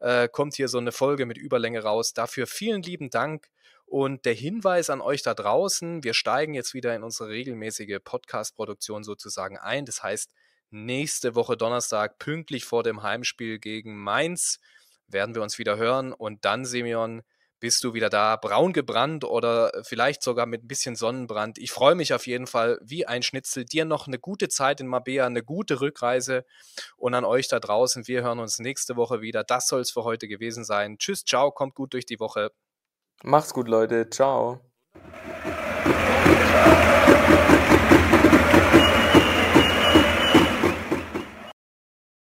äh, kommt hier so eine Folge mit Überlänge raus. Dafür vielen lieben Dank. Und der Hinweis an euch da draußen, wir steigen jetzt wieder in unsere regelmäßige Podcast-Produktion sozusagen ein. Das heißt, nächste Woche Donnerstag, pünktlich vor dem Heimspiel gegen Mainz, werden wir uns wieder hören. Und dann, Simeon, bist du wieder da, braun gebrannt oder äh, vielleicht sogar mit ein bisschen Sonnenbrand. Ich freue mich auf jeden Fall wie ein Schnitzel. Dir noch eine gute Zeit in Mabea, eine gute Rückreise und an euch da draußen. Wir hören uns nächste Woche wieder. Das soll es für heute gewesen sein. Tschüss, ciao, kommt gut durch die Woche. Macht's gut, Leute. Ciao.